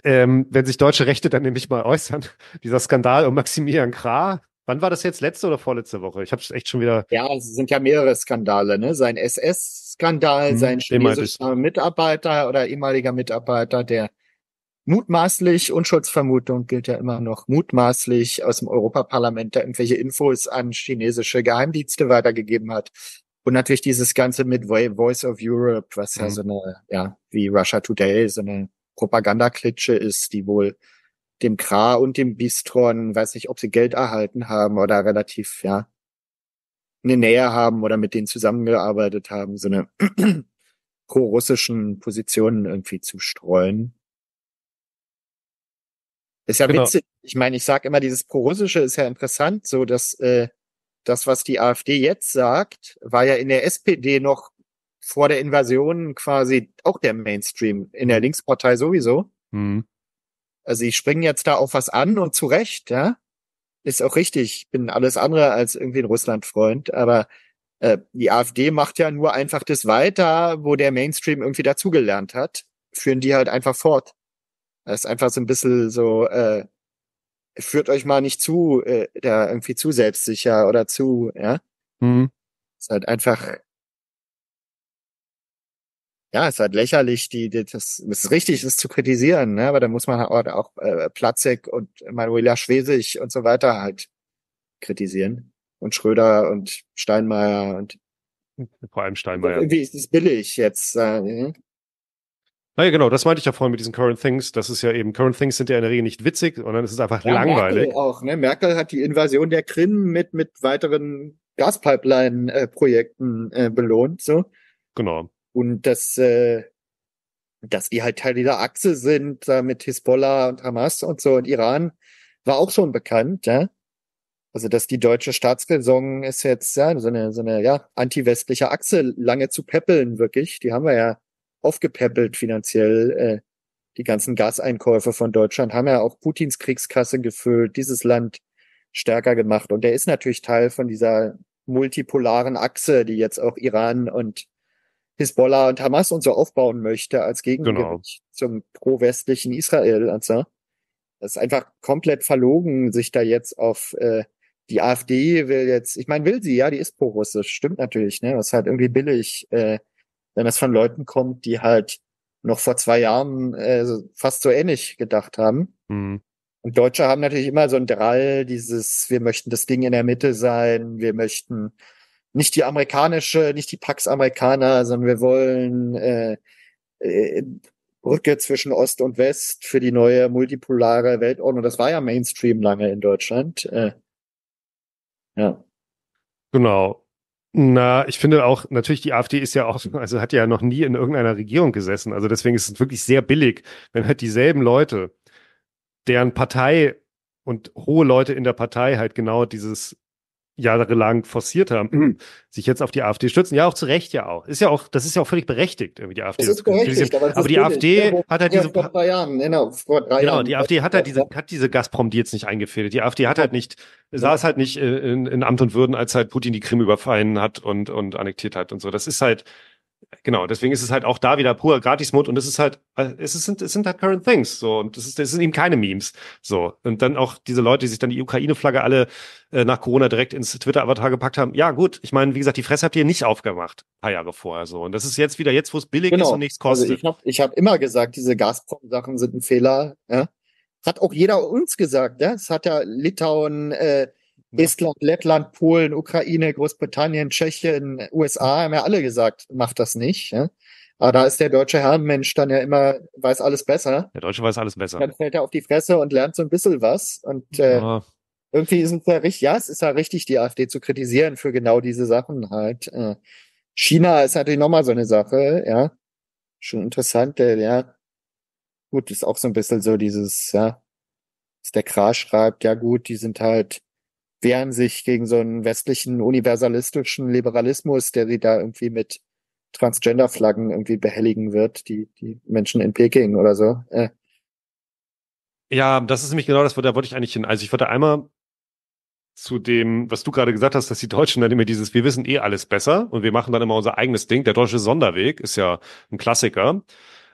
ähm, wenn sich deutsche Rechte dann nämlich mal äußern, dieser Skandal um Maximilian Krah, Wann war das jetzt letzte oder vorletzte Woche? Ich habe es echt schon wieder. Ja, es sind ja mehrere Skandale, ne? Sein SS-Skandal, hm, sein chinesischer Mitarbeiter oder ehemaliger Mitarbeiter, der mutmaßlich Unschuldsvermutung gilt ja immer noch mutmaßlich aus dem Europaparlament da irgendwelche Infos an chinesische Geheimdienste weitergegeben hat. Und natürlich dieses Ganze mit Voice of Europe, was ja mhm. so eine, ja, wie Russia Today, so eine Propagandaklitsche ist, die wohl dem Kra und dem Bistron, weiß nicht, ob sie Geld erhalten haben oder relativ, ja, eine Nähe haben oder mit denen zusammengearbeitet haben, so eine pro-russischen Positionen irgendwie zu streuen. Ist ja genau. witzig. Ich meine, ich sage immer, dieses pro-russische ist ja interessant, so dass äh, das, was die AfD jetzt sagt, war ja in der SPD noch vor der Invasion quasi auch der Mainstream, in der Linkspartei sowieso. Mhm. Also ich springe jetzt da auf was an und zu Recht, ja. Ist auch richtig, ich bin alles andere als irgendwie ein Russland-Freund, aber äh, die AfD macht ja nur einfach das weiter, wo der Mainstream irgendwie dazugelernt hat, führen die halt einfach fort. Das ist einfach so ein bisschen so, äh, führt euch mal nicht zu, äh, da irgendwie zu selbstsicher oder zu, ja. Mhm. Ist halt einfach ja, es ist halt lächerlich, die, die das, es ist richtig, das zu kritisieren, ne? aber da muss man halt auch äh, Platzek und Manuela Schwesig und so weiter halt kritisieren und Schröder und Steinmeier und vor allem Steinmeier. Irgendwie ist es billig jetzt. Äh, mhm. naja, genau, das meinte ich ja vorhin mit diesen Current Things. Das ist ja eben, Current Things sind ja in der Regel nicht witzig, sondern es ist einfach ja, langweilig. Merkel auch, ne? Merkel hat die Invasion der Krim mit, mit weiteren Gaspipeline-Projekten äh, äh, belohnt, so. Genau. Und dass, äh, dass die halt Teil dieser Achse sind, da mit Hisbollah und Hamas und so und Iran, war auch schon bekannt, ja. Also, dass die deutsche Staatsräson ist jetzt, ja, so eine, so eine, ja, antiwestliche Achse lange zu peppeln, wirklich. Die haben wir ja aufgepäppelt finanziell. Äh, die ganzen Gaseinkäufe von Deutschland haben ja auch Putins Kriegskasse gefüllt, dieses Land stärker gemacht. Und der ist natürlich Teil von dieser multipolaren Achse, die jetzt auch Iran und Hisbollah und Hamas und so aufbauen möchte als Gegengewicht genau. zum pro-westlichen Israel. Also, das ist einfach komplett verlogen, sich da jetzt auf äh, die AfD will jetzt, ich meine, will sie, ja, die ist pro-russisch, stimmt natürlich, ne? Das ist halt irgendwie billig, äh, wenn das von Leuten kommt, die halt noch vor zwei Jahren äh, fast so ähnlich gedacht haben. Mhm. Und Deutsche haben natürlich immer so ein Drall, dieses, wir möchten das Ding in der Mitte sein, wir möchten nicht die amerikanische, nicht die Pax Amerikaner, sondern wir wollen äh, äh, Brücke zwischen Ost und West für die neue multipolare Weltordnung. Das war ja Mainstream lange in Deutschland. Äh, ja. Genau. Na, ich finde auch, natürlich, die AfD ist ja auch, also hat ja noch nie in irgendeiner Regierung gesessen. Also deswegen ist es wirklich sehr billig, wenn halt dieselben Leute, deren Partei und hohe Leute in der Partei halt genau dieses jahrelang forciert haben, sich jetzt auf die AfD stützen. Ja, auch zu Recht ja auch. Ist ja auch, das ist ja auch völlig berechtigt, irgendwie die AfD. Das ist berechtigt, aber, das aber die AfD ja, hat halt diese. Vor drei Jahren, genau, vor drei genau, Jahren. die AfD hat halt diese, hat diese Gazprom, die jetzt nicht eingefädelt. Die AfD hat halt nicht, ja. saß halt nicht äh, in, in Amt und Würden, als halt Putin die Krim überfallen hat und, und annektiert hat und so. Das ist halt, genau, deswegen ist es halt auch da wieder purer Gratismut und es ist halt, äh, es, ist, es sind halt current things, so, und es, ist, es sind eben keine Memes, so. Und dann auch diese Leute, die sich dann die Ukraine-Flagge alle äh, nach Corona direkt ins Twitter-Avatar gepackt haben. Ja, gut, ich meine, wie gesagt, die Fresse habt ihr nicht aufgemacht, paar Jahre vorher, so. Und das ist jetzt wieder jetzt, wo es billig genau. ist und nichts also kostet. Also ich habe ich hab immer gesagt, diese Gazprom-Sachen sind ein Fehler, ja. Das hat auch jeder uns gesagt, ne? Das hat ja Litauen, äh, ja. Estland, Lettland, Polen, Ukraine, Großbritannien, Tschechien, USA haben ja alle gesagt, macht das nicht. Ja? Aber da ist der deutsche Herrenmensch dann ja immer, weiß alles besser. Der Deutsche weiß alles besser. Dann fällt er auf die Fresse und lernt so ein bisschen was. Und äh, ja. irgendwie ist es ja richtig, ja, es ist ja richtig, die AfD zu kritisieren für genau diese Sachen halt. Äh, China ist natürlich nochmal so eine Sache, ja. Schon interessant, äh, ja. Gut, ist auch so ein bisschen so dieses, ja, was der Kra schreibt, ja gut, die sind halt wehren sich gegen so einen westlichen universalistischen Liberalismus, der sie da irgendwie mit Transgender-Flaggen irgendwie behelligen wird, die, die Menschen in Peking oder so. Äh. Ja, das ist nämlich genau das, wo da wollte ich eigentlich hin. Also ich wollte einmal zu dem, was du gerade gesagt hast, dass die Deutschen dann immer dieses, wir wissen eh alles besser und wir machen dann immer unser eigenes Ding. Der deutsche Sonderweg ist ja ein Klassiker.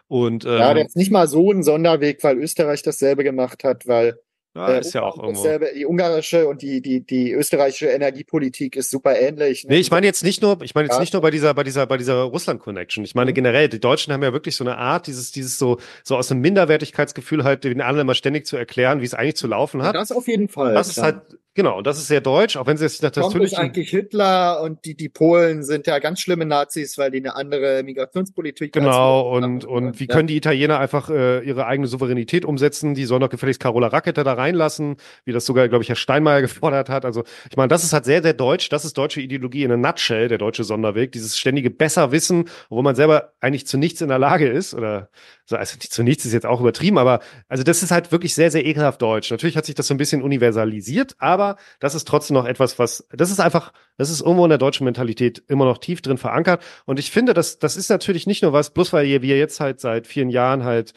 Und, ähm, ja, der ähm, ist nicht mal so ein Sonderweg, weil Österreich dasselbe gemacht hat, weil ja, äh, ist ja auch irgendwo. Dasselbe, die ungarische und die, die, die österreichische Energiepolitik ist super ähnlich. Ne? Nee, ich meine jetzt nicht nur, ich meine jetzt ja. nicht nur bei dieser, bei dieser, bei dieser Russland-Connection. Ich meine mhm. generell, die Deutschen haben ja wirklich so eine Art, dieses, dieses so, so aus einem Minderwertigkeitsgefühl halt den anderen mal ständig zu erklären, wie es eigentlich zu laufen hat. Ja, das auf jeden Fall. Das ist halt Genau, und das ist sehr deutsch, auch wenn sie sich nach das natürlich. ist eigentlich Hitler und die, die Polen sind ja ganz schlimme Nazis, weil die eine andere Migrationspolitik haben. Genau, und, und wie ja. können die Italiener einfach äh, ihre eigene Souveränität umsetzen? Die sollen doch gefälligst Carola Rackete da reinlassen, wie das sogar, glaube ich, Herr Steinmeier gefordert hat. Also, ich meine, das ist halt sehr, sehr deutsch, das ist deutsche Ideologie in a nutshell, der deutsche Sonderweg, dieses ständige Besserwissen, wo man selber eigentlich zu nichts in der Lage ist, oder also nicht zu nichts ist jetzt auch übertrieben, aber also das ist halt wirklich sehr, sehr ekelhaft deutsch. Natürlich hat sich das so ein bisschen universalisiert, aber das ist trotzdem noch etwas, was, das ist einfach, das ist irgendwo in der deutschen Mentalität immer noch tief drin verankert. Und ich finde, das, das ist natürlich nicht nur was, bloß weil wir jetzt halt seit vielen Jahren halt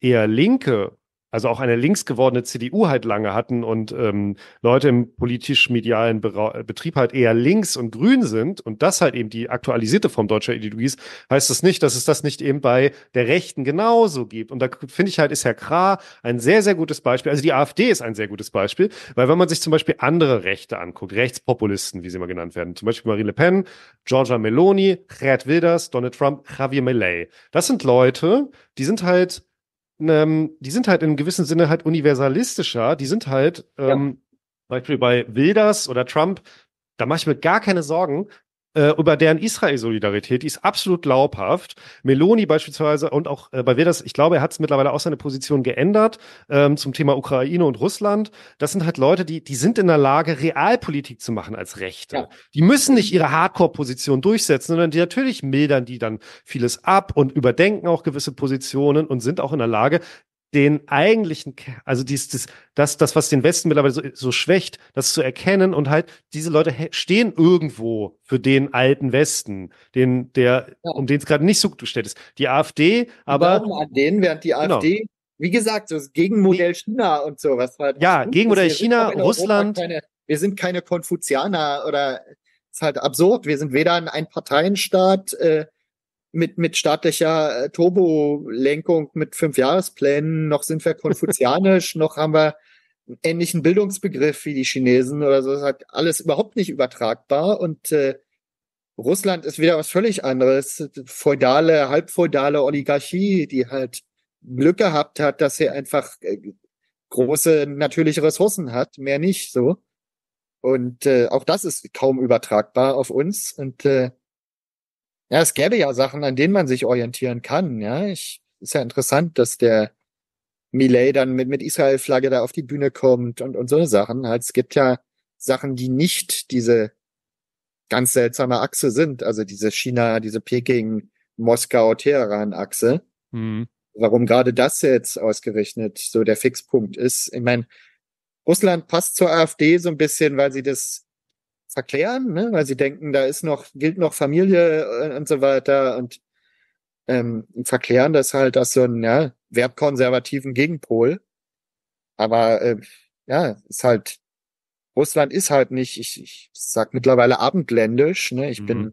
eher linke also auch eine links gewordene CDU halt lange hatten und ähm, Leute im politisch-medialen Betrieb halt eher links und grün sind und das halt eben die aktualisierte Form deutscher Ideologie ist, heißt das nicht, dass es das nicht eben bei der Rechten genauso gibt. Und da finde ich halt, ist Herr Krah ein sehr, sehr gutes Beispiel. Also die AfD ist ein sehr gutes Beispiel, weil wenn man sich zum Beispiel andere Rechte anguckt, Rechtspopulisten, wie sie immer genannt werden, zum Beispiel Marine Le Pen, Georgia Meloni, Gerd Wilders, Donald Trump, Javier Millay, das sind Leute, die sind halt ähm, die sind halt in gewissem Sinne halt universalistischer. Die sind halt, ähm, ja. Beispiel bei Wilders oder Trump, da mache ich mir gar keine Sorgen, äh, über deren Israel-Solidarität, die ist absolut glaubhaft. Meloni beispielsweise und auch äh, bei wer das, ich glaube, er hat es mittlerweile auch seine Position geändert ähm, zum Thema Ukraine und Russland. Das sind halt Leute, die, die sind in der Lage, Realpolitik zu machen als Rechte. Ja. Die müssen nicht ihre Hardcore-Position durchsetzen, sondern die natürlich mildern die dann vieles ab und überdenken auch gewisse Positionen und sind auch in der Lage, den eigentlichen, also dies, dies, das, das, was den Westen mittlerweile so, so schwächt, das zu erkennen und halt, diese Leute stehen irgendwo für den alten Westen, den, der, ja. um den es gerade nicht so gut gestellt ist. Die AfD, die aber. an denen, während die genau. AfD, wie gesagt, so das Gegenmodell China und sowas halt. Ja, gegen Modell China, Russland. Keine, wir sind keine Konfuzianer oder, ist halt absurd. Wir sind weder ein Parteienstaat, äh, mit, mit staatlicher äh, Turbolenkung, mit fünf Fünfjahresplänen, noch sind wir konfuzianisch, noch haben wir einen ähnlichen Bildungsbegriff wie die Chinesen oder so. Das ist halt alles überhaupt nicht übertragbar. Und äh, Russland ist wieder was völlig anderes. Feudale, halbfeudale Oligarchie, die halt Glück gehabt hat, dass sie einfach äh, große natürliche Ressourcen hat, mehr nicht so. Und äh, auch das ist kaum übertragbar auf uns. Und äh, ja, es gäbe ja Sachen, an denen man sich orientieren kann. Ja, ich, ist ja interessant, dass der Millet dann mit, mit Israel-Flagge da auf die Bühne kommt und, und so Sachen. Halt, es gibt ja Sachen, die nicht diese ganz seltsame Achse sind. Also diese China, diese Peking, Moskau, Teheran Achse. Mhm. Warum gerade das jetzt ausgerechnet so der Fixpunkt ist. Ich meine, Russland passt zur AfD so ein bisschen, weil sie das verklären, ne? weil sie denken, da ist noch, gilt noch Familie äh, und so weiter und ähm, verklären das halt als so einen ja, wertkonservativen Gegenpol. Aber äh, ja, ist halt, Russland ist halt nicht, ich, ich sag mittlerweile abendländisch, ne? Ich mhm. bin,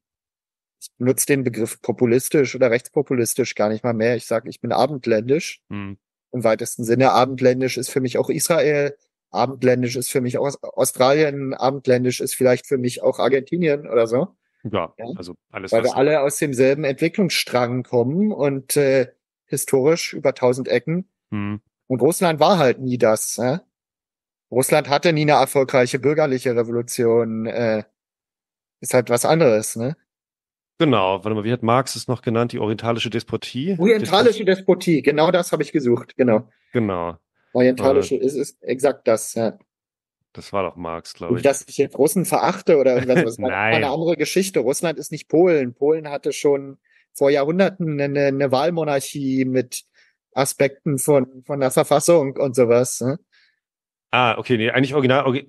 ich benutze den Begriff populistisch oder rechtspopulistisch gar nicht mal mehr. Ich sage, ich bin abendländisch. Mhm. Im weitesten Sinne abendländisch ist für mich auch Israel, Abendländisch ist für mich auch Australien, Abendländisch ist vielleicht für mich auch Argentinien oder so. Ja, ja? also alles. Weil wir alle aus demselben Entwicklungsstrang kommen und äh, historisch über tausend Ecken. Mhm. Und Russland war halt nie das. Ne? Russland hatte nie eine erfolgreiche bürgerliche Revolution. Äh, ist halt was anderes, ne? Genau, warte mal, wie hat Marx es noch genannt? Die orientalische Despotie? Orientalische Despotie, genau das habe ich gesucht, genau. Genau orientalischen äh, ist es exakt das. Ja. Das war doch Marx, glaube ich. Dass ich jetzt Russen verachte oder irgendwas. Das war eine andere Geschichte. Russland ist nicht Polen. Polen hatte schon vor Jahrhunderten eine, eine Wahlmonarchie mit Aspekten von, von der Verfassung und sowas. Ne? Ah, okay, nee, eigentlich original,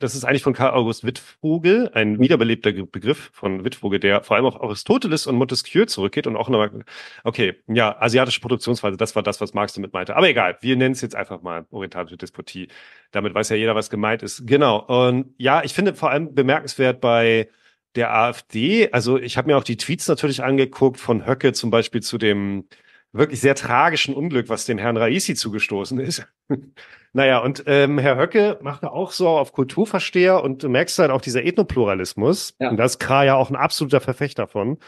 das ist eigentlich von Karl August Wittvogel, ein wiederbelebter Begriff von Wittvogel, der vor allem auf Aristoteles und Montesquieu zurückgeht und auch nochmal, okay, ja, asiatische Produktionsweise, das war das, was Marx damit meinte. Aber egal, wir nennen es jetzt einfach mal orientalische Despotie. Damit weiß ja jeder, was gemeint ist. Genau. Und ja, ich finde vor allem bemerkenswert bei der AfD, also ich habe mir auch die Tweets natürlich angeguckt von Höcke zum Beispiel zu dem wirklich sehr tragischen Unglück, was dem Herrn Raisi zugestoßen ist. Naja, und ähm, Herr Höcke macht da auch so auf Kulturversteher und du merkst halt auch dieser Ethnopluralismus. Ja. Und da ist K ja auch ein absoluter Verfechter von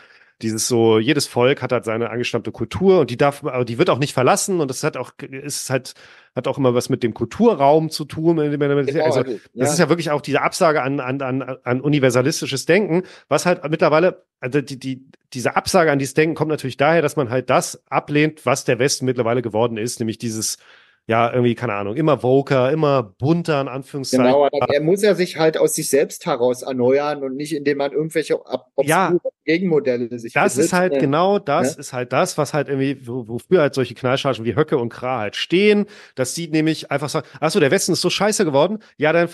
dieses so, jedes Volk hat halt seine angestammte Kultur und die darf, die wird auch nicht verlassen und das hat auch, ist halt, hat auch immer was mit dem Kulturraum zu tun. Also, genau, das also, ist ja wirklich auch diese Absage an, an, an, an universalistisches Denken, was halt mittlerweile, also die, die, diese Absage an dieses Denken kommt natürlich daher, dass man halt das ablehnt, was der Westen mittlerweile geworden ist, nämlich dieses, ja, irgendwie, keine Ahnung, immer woker, immer bunter, in Anführungszeichen. Genau, aber er muss ja sich halt aus sich selbst heraus erneuern und nicht, indem man irgendwelche ja, Gegenmodelle sich Das besitzt. ist halt ne? genau das, ja? Ne? ist halt das, was halt irgendwie, wofür halt solche Knallchargen wie Höcke und Kra halt stehen. Das sieht nämlich einfach so, ach so der Westen ist so scheiße geworden, ja, dann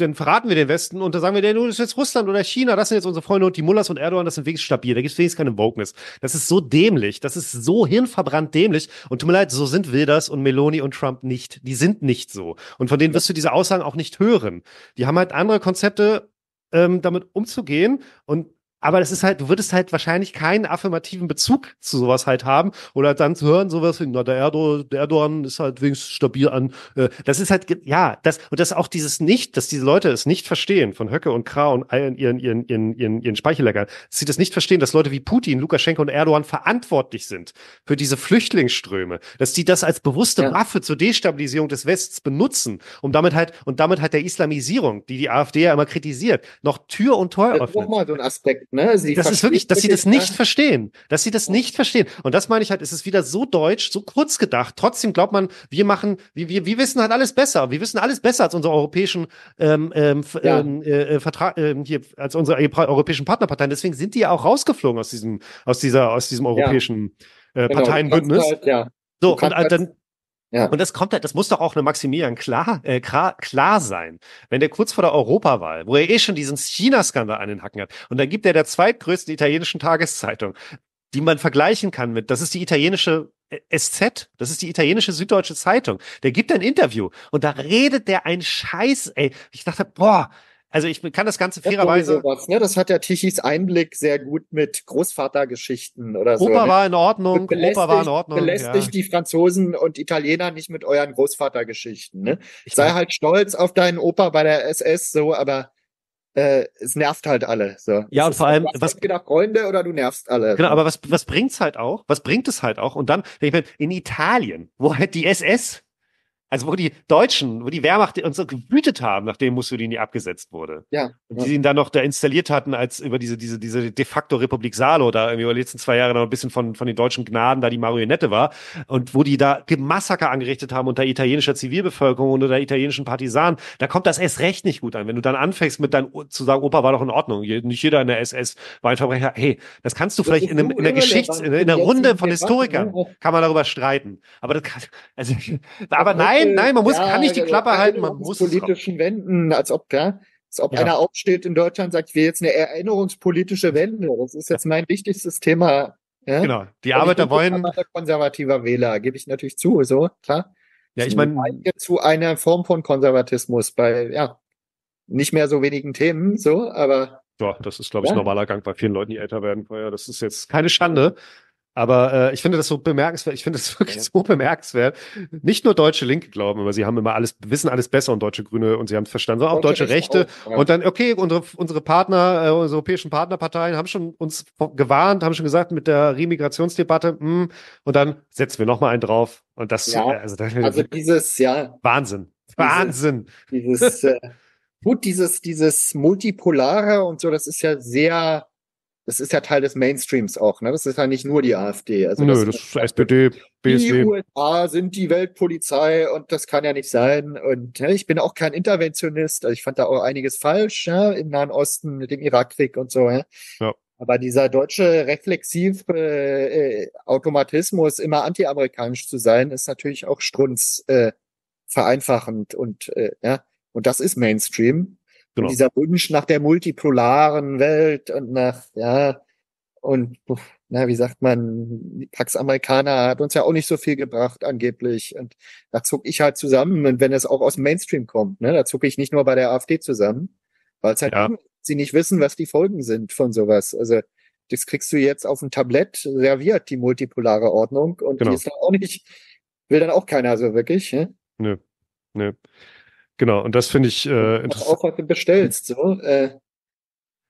dann verraten wir den Westen und dann sagen wir, der ist jetzt Russland oder China, das sind jetzt unsere Freunde und die Mullers und Erdogan, das sind wenigstens stabil, da gibt es wenigstens keine Wokeness. Das ist so dämlich, das ist so hirnverbrannt dämlich und tut mir leid, so sind Wilders und Meloni und Trump nicht, die sind nicht so und von denen wirst du diese Aussagen auch nicht hören. Die haben halt andere Konzepte, ähm, damit umzugehen und aber das ist halt, du würdest halt wahrscheinlich keinen affirmativen Bezug zu sowas halt haben oder dann zu hören sowas wie, na, der Erdogan, der Erdogan ist halt wenigstens stabil an, äh, das ist halt, ja, das, und das auch dieses nicht, dass diese Leute es nicht verstehen von Höcke und Krah und ihren, ihren, ihren, ihren, ihren, ihren Speichelleckern, dass sie das nicht verstehen, dass Leute wie Putin, Lukaschenko und Erdogan verantwortlich sind für diese Flüchtlingsströme, dass die das als bewusste ja. Waffe zur Destabilisierung des Westens benutzen, um damit halt, und damit halt der Islamisierung, die die AfD ja immer kritisiert, noch Tür und Tor öffnet. Nochmal Ne? Sie das ist wirklich, dass sie das nicht verstehen. Dass sie das nicht verstehen. Und das meine ich halt, es ist wieder so deutsch, so kurz gedacht. Trotzdem glaubt man, wir machen, wir, wir, wir wissen halt alles besser. Wir wissen alles besser als unsere europäischen ähm, ähm, ja. Ähm, äh, Vertrag, äh, ähm, hier, als unsere europäischen Partnerparteien. Deswegen sind die ja auch rausgeflogen aus diesem, aus dieser, aus diesem europäischen ja. äh, genau. Parteienbündnis. Halt, ja. So, und äh, halt dann, und das kommt halt, das muss doch auch eine Maximilian klar, äh, klar, klar sein. Wenn der kurz vor der Europawahl, wo er eh schon diesen China-Skandal an den Hacken hat, und dann gibt er der zweitgrößten italienischen Tageszeitung, die man vergleichen kann mit, das ist die italienische äh, SZ, das ist die italienische Süddeutsche Zeitung, der gibt ein Interview und da redet der ein Scheiß, ey. Ich dachte, boah, also ich kann das Ganze fairerweise. Das, sowas, ne? das hat ja Tichys Einblick sehr gut mit Großvatergeschichten oder Opa so. Opa ne? war in Ordnung, Opa war in Ordnung. Belästigt ja. die Franzosen und Italiener nicht mit euren Großvatergeschichten. Ne? Ich Sei halt stolz auf deinen Opa bei der SS, so, aber äh, es nervt halt alle. So. Ja, und vor allem, so, was gedacht, Freunde oder du nervst alle. Genau, aber was, was bringt's halt auch? Was bringt es halt auch? Und dann, ich meine, in Italien, wo halt die SS also wo die Deutschen, wo die Wehrmacht uns so gewütet haben, nachdem Mussolini abgesetzt wurde. Ja. Und die ihn dann noch da installiert hatten, als über diese, diese, diese de facto Republik Salo da irgendwie über die letzten zwei Jahre noch ein bisschen von, von den deutschen Gnaden da die Marionette war. Und wo die da Massaker angerichtet haben unter italienischer Zivilbevölkerung und unter italienischen Partisanen. Da kommt das erst recht nicht gut an. Wenn du dann anfängst mit deinem, zu sagen, Opa war doch in Ordnung. Nicht jeder in der SS war ein Verbrecher. Hey, das kannst du das vielleicht in, einem, in der Geschichts-, in der Runde von Historikern kann man darüber streiten. Aber das kann, also, aber nein, nein, äh, nein, man muss, ja, kann nicht die genau. Klappe halten, man muss politischen Wenden, als ob, ja, als ob ja. einer aufsteht in Deutschland sagt, wir jetzt eine erinnerungspolitische Wende. Das ist jetzt mein wichtigstes Thema. Ja? Genau. Die Arbeiter wollen. konservativer Wähler, gebe ich natürlich zu, so, klar. Ja, ich meine. Zu einer Form von Konservatismus bei, ja, nicht mehr so wenigen Themen, so, aber. Ja, das ist, glaube ich, ja. normaler Gang bei vielen Leuten, die älter werden. Das ist jetzt keine Schande. Aber äh, ich finde das so bemerkenswert, ich finde das wirklich ja. so bemerkenswert. Nicht nur deutsche Linke glauben, immer, sie haben immer alles, wissen alles besser und deutsche Grüne und sie haben es verstanden, sondern auch deutsche, Rechte. Auch, und dann, okay, unsere, unsere Partner, äh, unsere europäischen Partnerparteien haben schon uns gewarnt, haben schon gesagt, mit der Remigrationsdebatte, mh, hm, und dann setzen wir nochmal einen drauf. Und das, ja. Äh, also, das, also dieses, ja. Wahnsinn. Wahnsinn. dieses äh, gut, dieses, dieses Multipolare und so, das ist ja sehr das ist ja Teil des Mainstreams auch, ne? Das ist ja nicht nur die AfD. Also Nö, das, das ist SPD, BSD. Die USA sind die Weltpolizei und das kann ja nicht sein. Und ne, ich bin auch kein Interventionist. Also ich fand da auch einiges falsch, ja, ne, im Nahen Osten mit dem Irakkrieg und so. Ne? Ja. Aber dieser deutsche reflexiv äh, äh, Automatismus, immer antiamerikanisch zu sein, ist natürlich auch strunz äh, vereinfachend und äh, ja. Und das ist Mainstream. Genau. Dieser Wunsch nach der multipolaren Welt und nach, ja, und na, wie sagt man, Pax Amerikaner hat uns ja auch nicht so viel gebracht angeblich. Und da zucke ich halt zusammen. Und wenn es auch aus dem Mainstream kommt, ne, da zucke ich nicht nur bei der AfD zusammen, weil es halt ja. sie nicht wissen, was die Folgen sind von sowas. Also das kriegst du jetzt auf dem Tablett serviert, die multipolare Ordnung. Und genau. die ist dann auch nicht, will dann auch keiner so wirklich. Ne? Nö, nö. Genau, und das finde ich äh, interessant. Auch heute bestellst, so. Äh.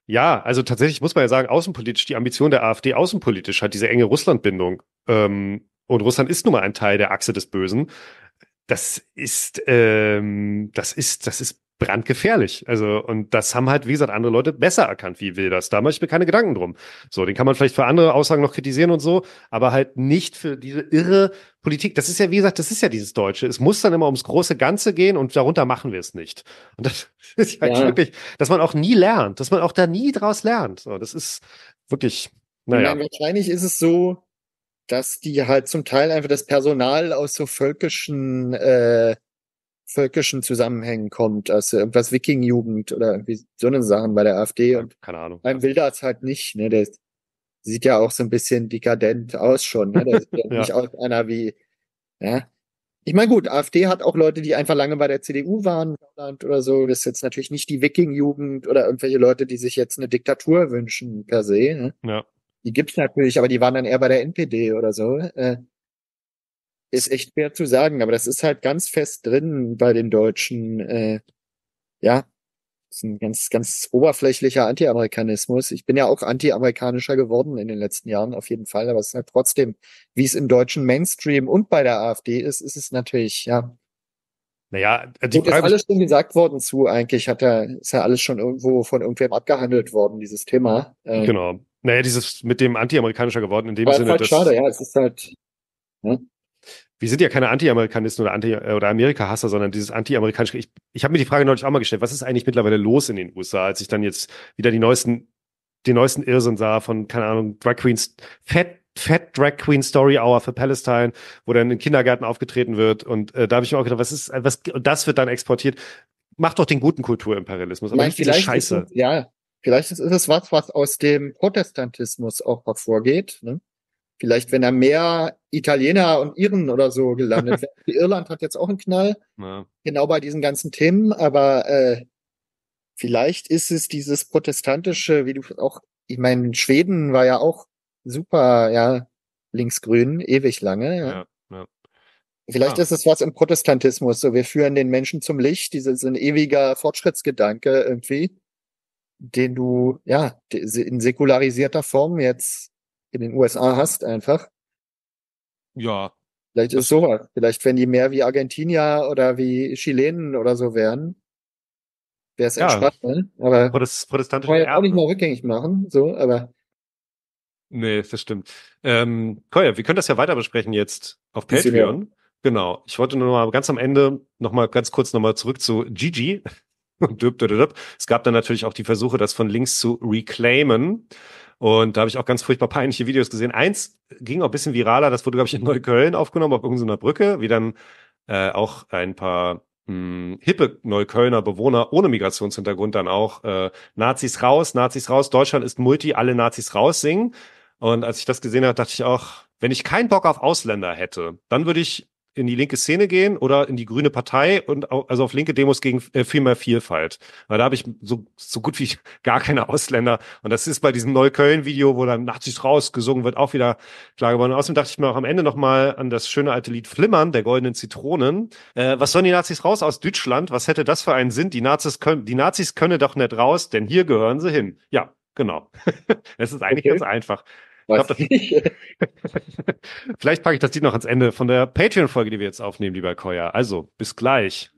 Ja, also tatsächlich muss man ja sagen, außenpolitisch, die Ambition der AfD außenpolitisch hat diese enge Russlandbindung. Ähm, und Russland ist nun mal ein Teil der Achse des Bösen. Das ist, ähm, das ist, das ist brandgefährlich. Also, und das haben halt, wie gesagt, andere Leute besser erkannt, wie will das. Da mache ich mir keine Gedanken drum. So, den kann man vielleicht für andere Aussagen noch kritisieren und so, aber halt nicht für diese irre Politik. Das ist ja, wie gesagt, das ist ja dieses Deutsche. Es muss dann immer ums große Ganze gehen und darunter machen wir es nicht. Und das ist halt ja. wirklich, dass man auch nie lernt, dass man auch da nie draus lernt. So, das ist wirklich, naja. Ja, wahrscheinlich ist es so, dass die halt zum Teil einfach das Personal aus so völkischen äh, völkischen Zusammenhängen kommt, aus irgendwas Wiking-Jugend oder irgendwie so eine Sachen bei der AfD. Und Keine Ahnung. Beim Wilders halt nicht, ne? Der sieht ja auch so ein bisschen dekadent aus schon, ne? Der sieht ja. nicht aus einer wie, ja. Ich meine, gut, AfD hat auch Leute, die einfach lange bei der CDU waren oder so. Das ist jetzt natürlich nicht die Wiking-Jugend oder irgendwelche Leute, die sich jetzt eine Diktatur wünschen per se. Ne? Ja. Die gibt's natürlich, aber die waren dann eher bei der NPD oder so. Äh, ist echt schwer zu sagen, aber das ist halt ganz fest drin bei den Deutschen. Äh, ja, das ist ein ganz, ganz oberflächlicher Anti-Amerikanismus. Ich bin ja auch anti-amerikanischer geworden in den letzten Jahren, auf jeden Fall, aber es ist halt trotzdem, wie es im deutschen Mainstream und bei der AfD ist, ist es natürlich, ja. Naja, äh, die Gut, ist alles schon gesagt worden zu, eigentlich hat er, ist ja alles schon irgendwo von irgendwem abgehandelt worden, dieses Thema. Ähm, genau. Naja, dieses mit dem anti-amerikanischer geworden in dem Sinne. Das Halt das schade, ja, es ist halt. Ne? wir sind ja keine Anti-Amerikanisten oder, Anti äh, oder Amerika-Hasser, sondern dieses Anti-amerikanische. Ich, ich habe mir die Frage neulich auch mal gestellt, was ist eigentlich mittlerweile los in den USA, als ich dann jetzt wieder die neuesten, den neuesten Irrsinn sah von, keine Ahnung, Drag Queens, Fett, Fat Drag Queen Story Hour für Palestine, wo dann im Kindergarten aufgetreten wird. Und äh, da habe ich mir auch gedacht, was ist, was, und das wird dann exportiert. Macht doch den guten Kulturimperialismus, aber nicht diese Scheiße. Ist, ja, vielleicht ist es was, was aus dem Protestantismus auch hervorgeht. Ne? Vielleicht, wenn er mehr Italiener und Iren oder so gelandet Irland hat jetzt auch einen Knall, ja. genau bei diesen ganzen Themen, aber äh, vielleicht ist es dieses protestantische, wie du auch, ich meine, Schweden war ja auch super, ja, linksgrün, ewig lange. Ja. ja, ja. Vielleicht ah. ist es was im Protestantismus, so wir führen den Menschen zum Licht, dieses ein ewiger Fortschrittsgedanke irgendwie, den du ja in säkularisierter Form jetzt in den USA hast einfach. Ja. Vielleicht ist sowas. Vielleicht, wenn die mehr wie Argentinier oder wie Chilenen oder so wären, wäre es entspannt, ne? Aber Protest protestantische kann man auch nicht mal rückgängig machen, so, aber. Nee, das stimmt. Ähm, Koya, wir können das ja weiter besprechen jetzt auf Patreon. Genau. Ich wollte nur noch mal ganz am Ende noch mal ganz kurz noch mal zurück zu Gigi. Es gab dann natürlich auch die Versuche, das von links zu reclaimen. Und da habe ich auch ganz furchtbar peinliche Videos gesehen. Eins ging auch ein bisschen viraler, das wurde, glaube ich, in Neukölln aufgenommen, auf irgendeiner Brücke, wie dann äh, auch ein paar mh, hm, hippe Neuköllner Bewohner ohne Migrationshintergrund dann auch äh, Nazis raus, Nazis raus, Deutschland ist Multi, alle Nazis raus singen. Und als ich das gesehen habe, dachte ich auch, wenn ich keinen Bock auf Ausländer hätte, dann würde ich in die linke Szene gehen oder in die Grüne Partei und auch, also auf linke Demos gegen äh, viel mehr Vielfalt. Weil da habe ich so, so gut wie gar keine Ausländer. Und das ist bei diesem Neukölln-Video, wo dann Nazis rausgesungen wird, auch wieder klar geworden. Und außerdem dachte ich mir auch am Ende nochmal an das schöne alte Lied Flimmern der goldenen Zitronen. Äh, was sollen die Nazis raus aus Deutschland? Was hätte das für einen Sinn? Die Nazis können, die Nazis können doch nicht raus, denn hier gehören sie hin. Ja, genau. Es ist eigentlich okay. ganz einfach. Weiß glaub, nicht. Vielleicht packe ich das Lied noch ans Ende von der Patreon-Folge, die wir jetzt aufnehmen, lieber Koya. Also, bis gleich.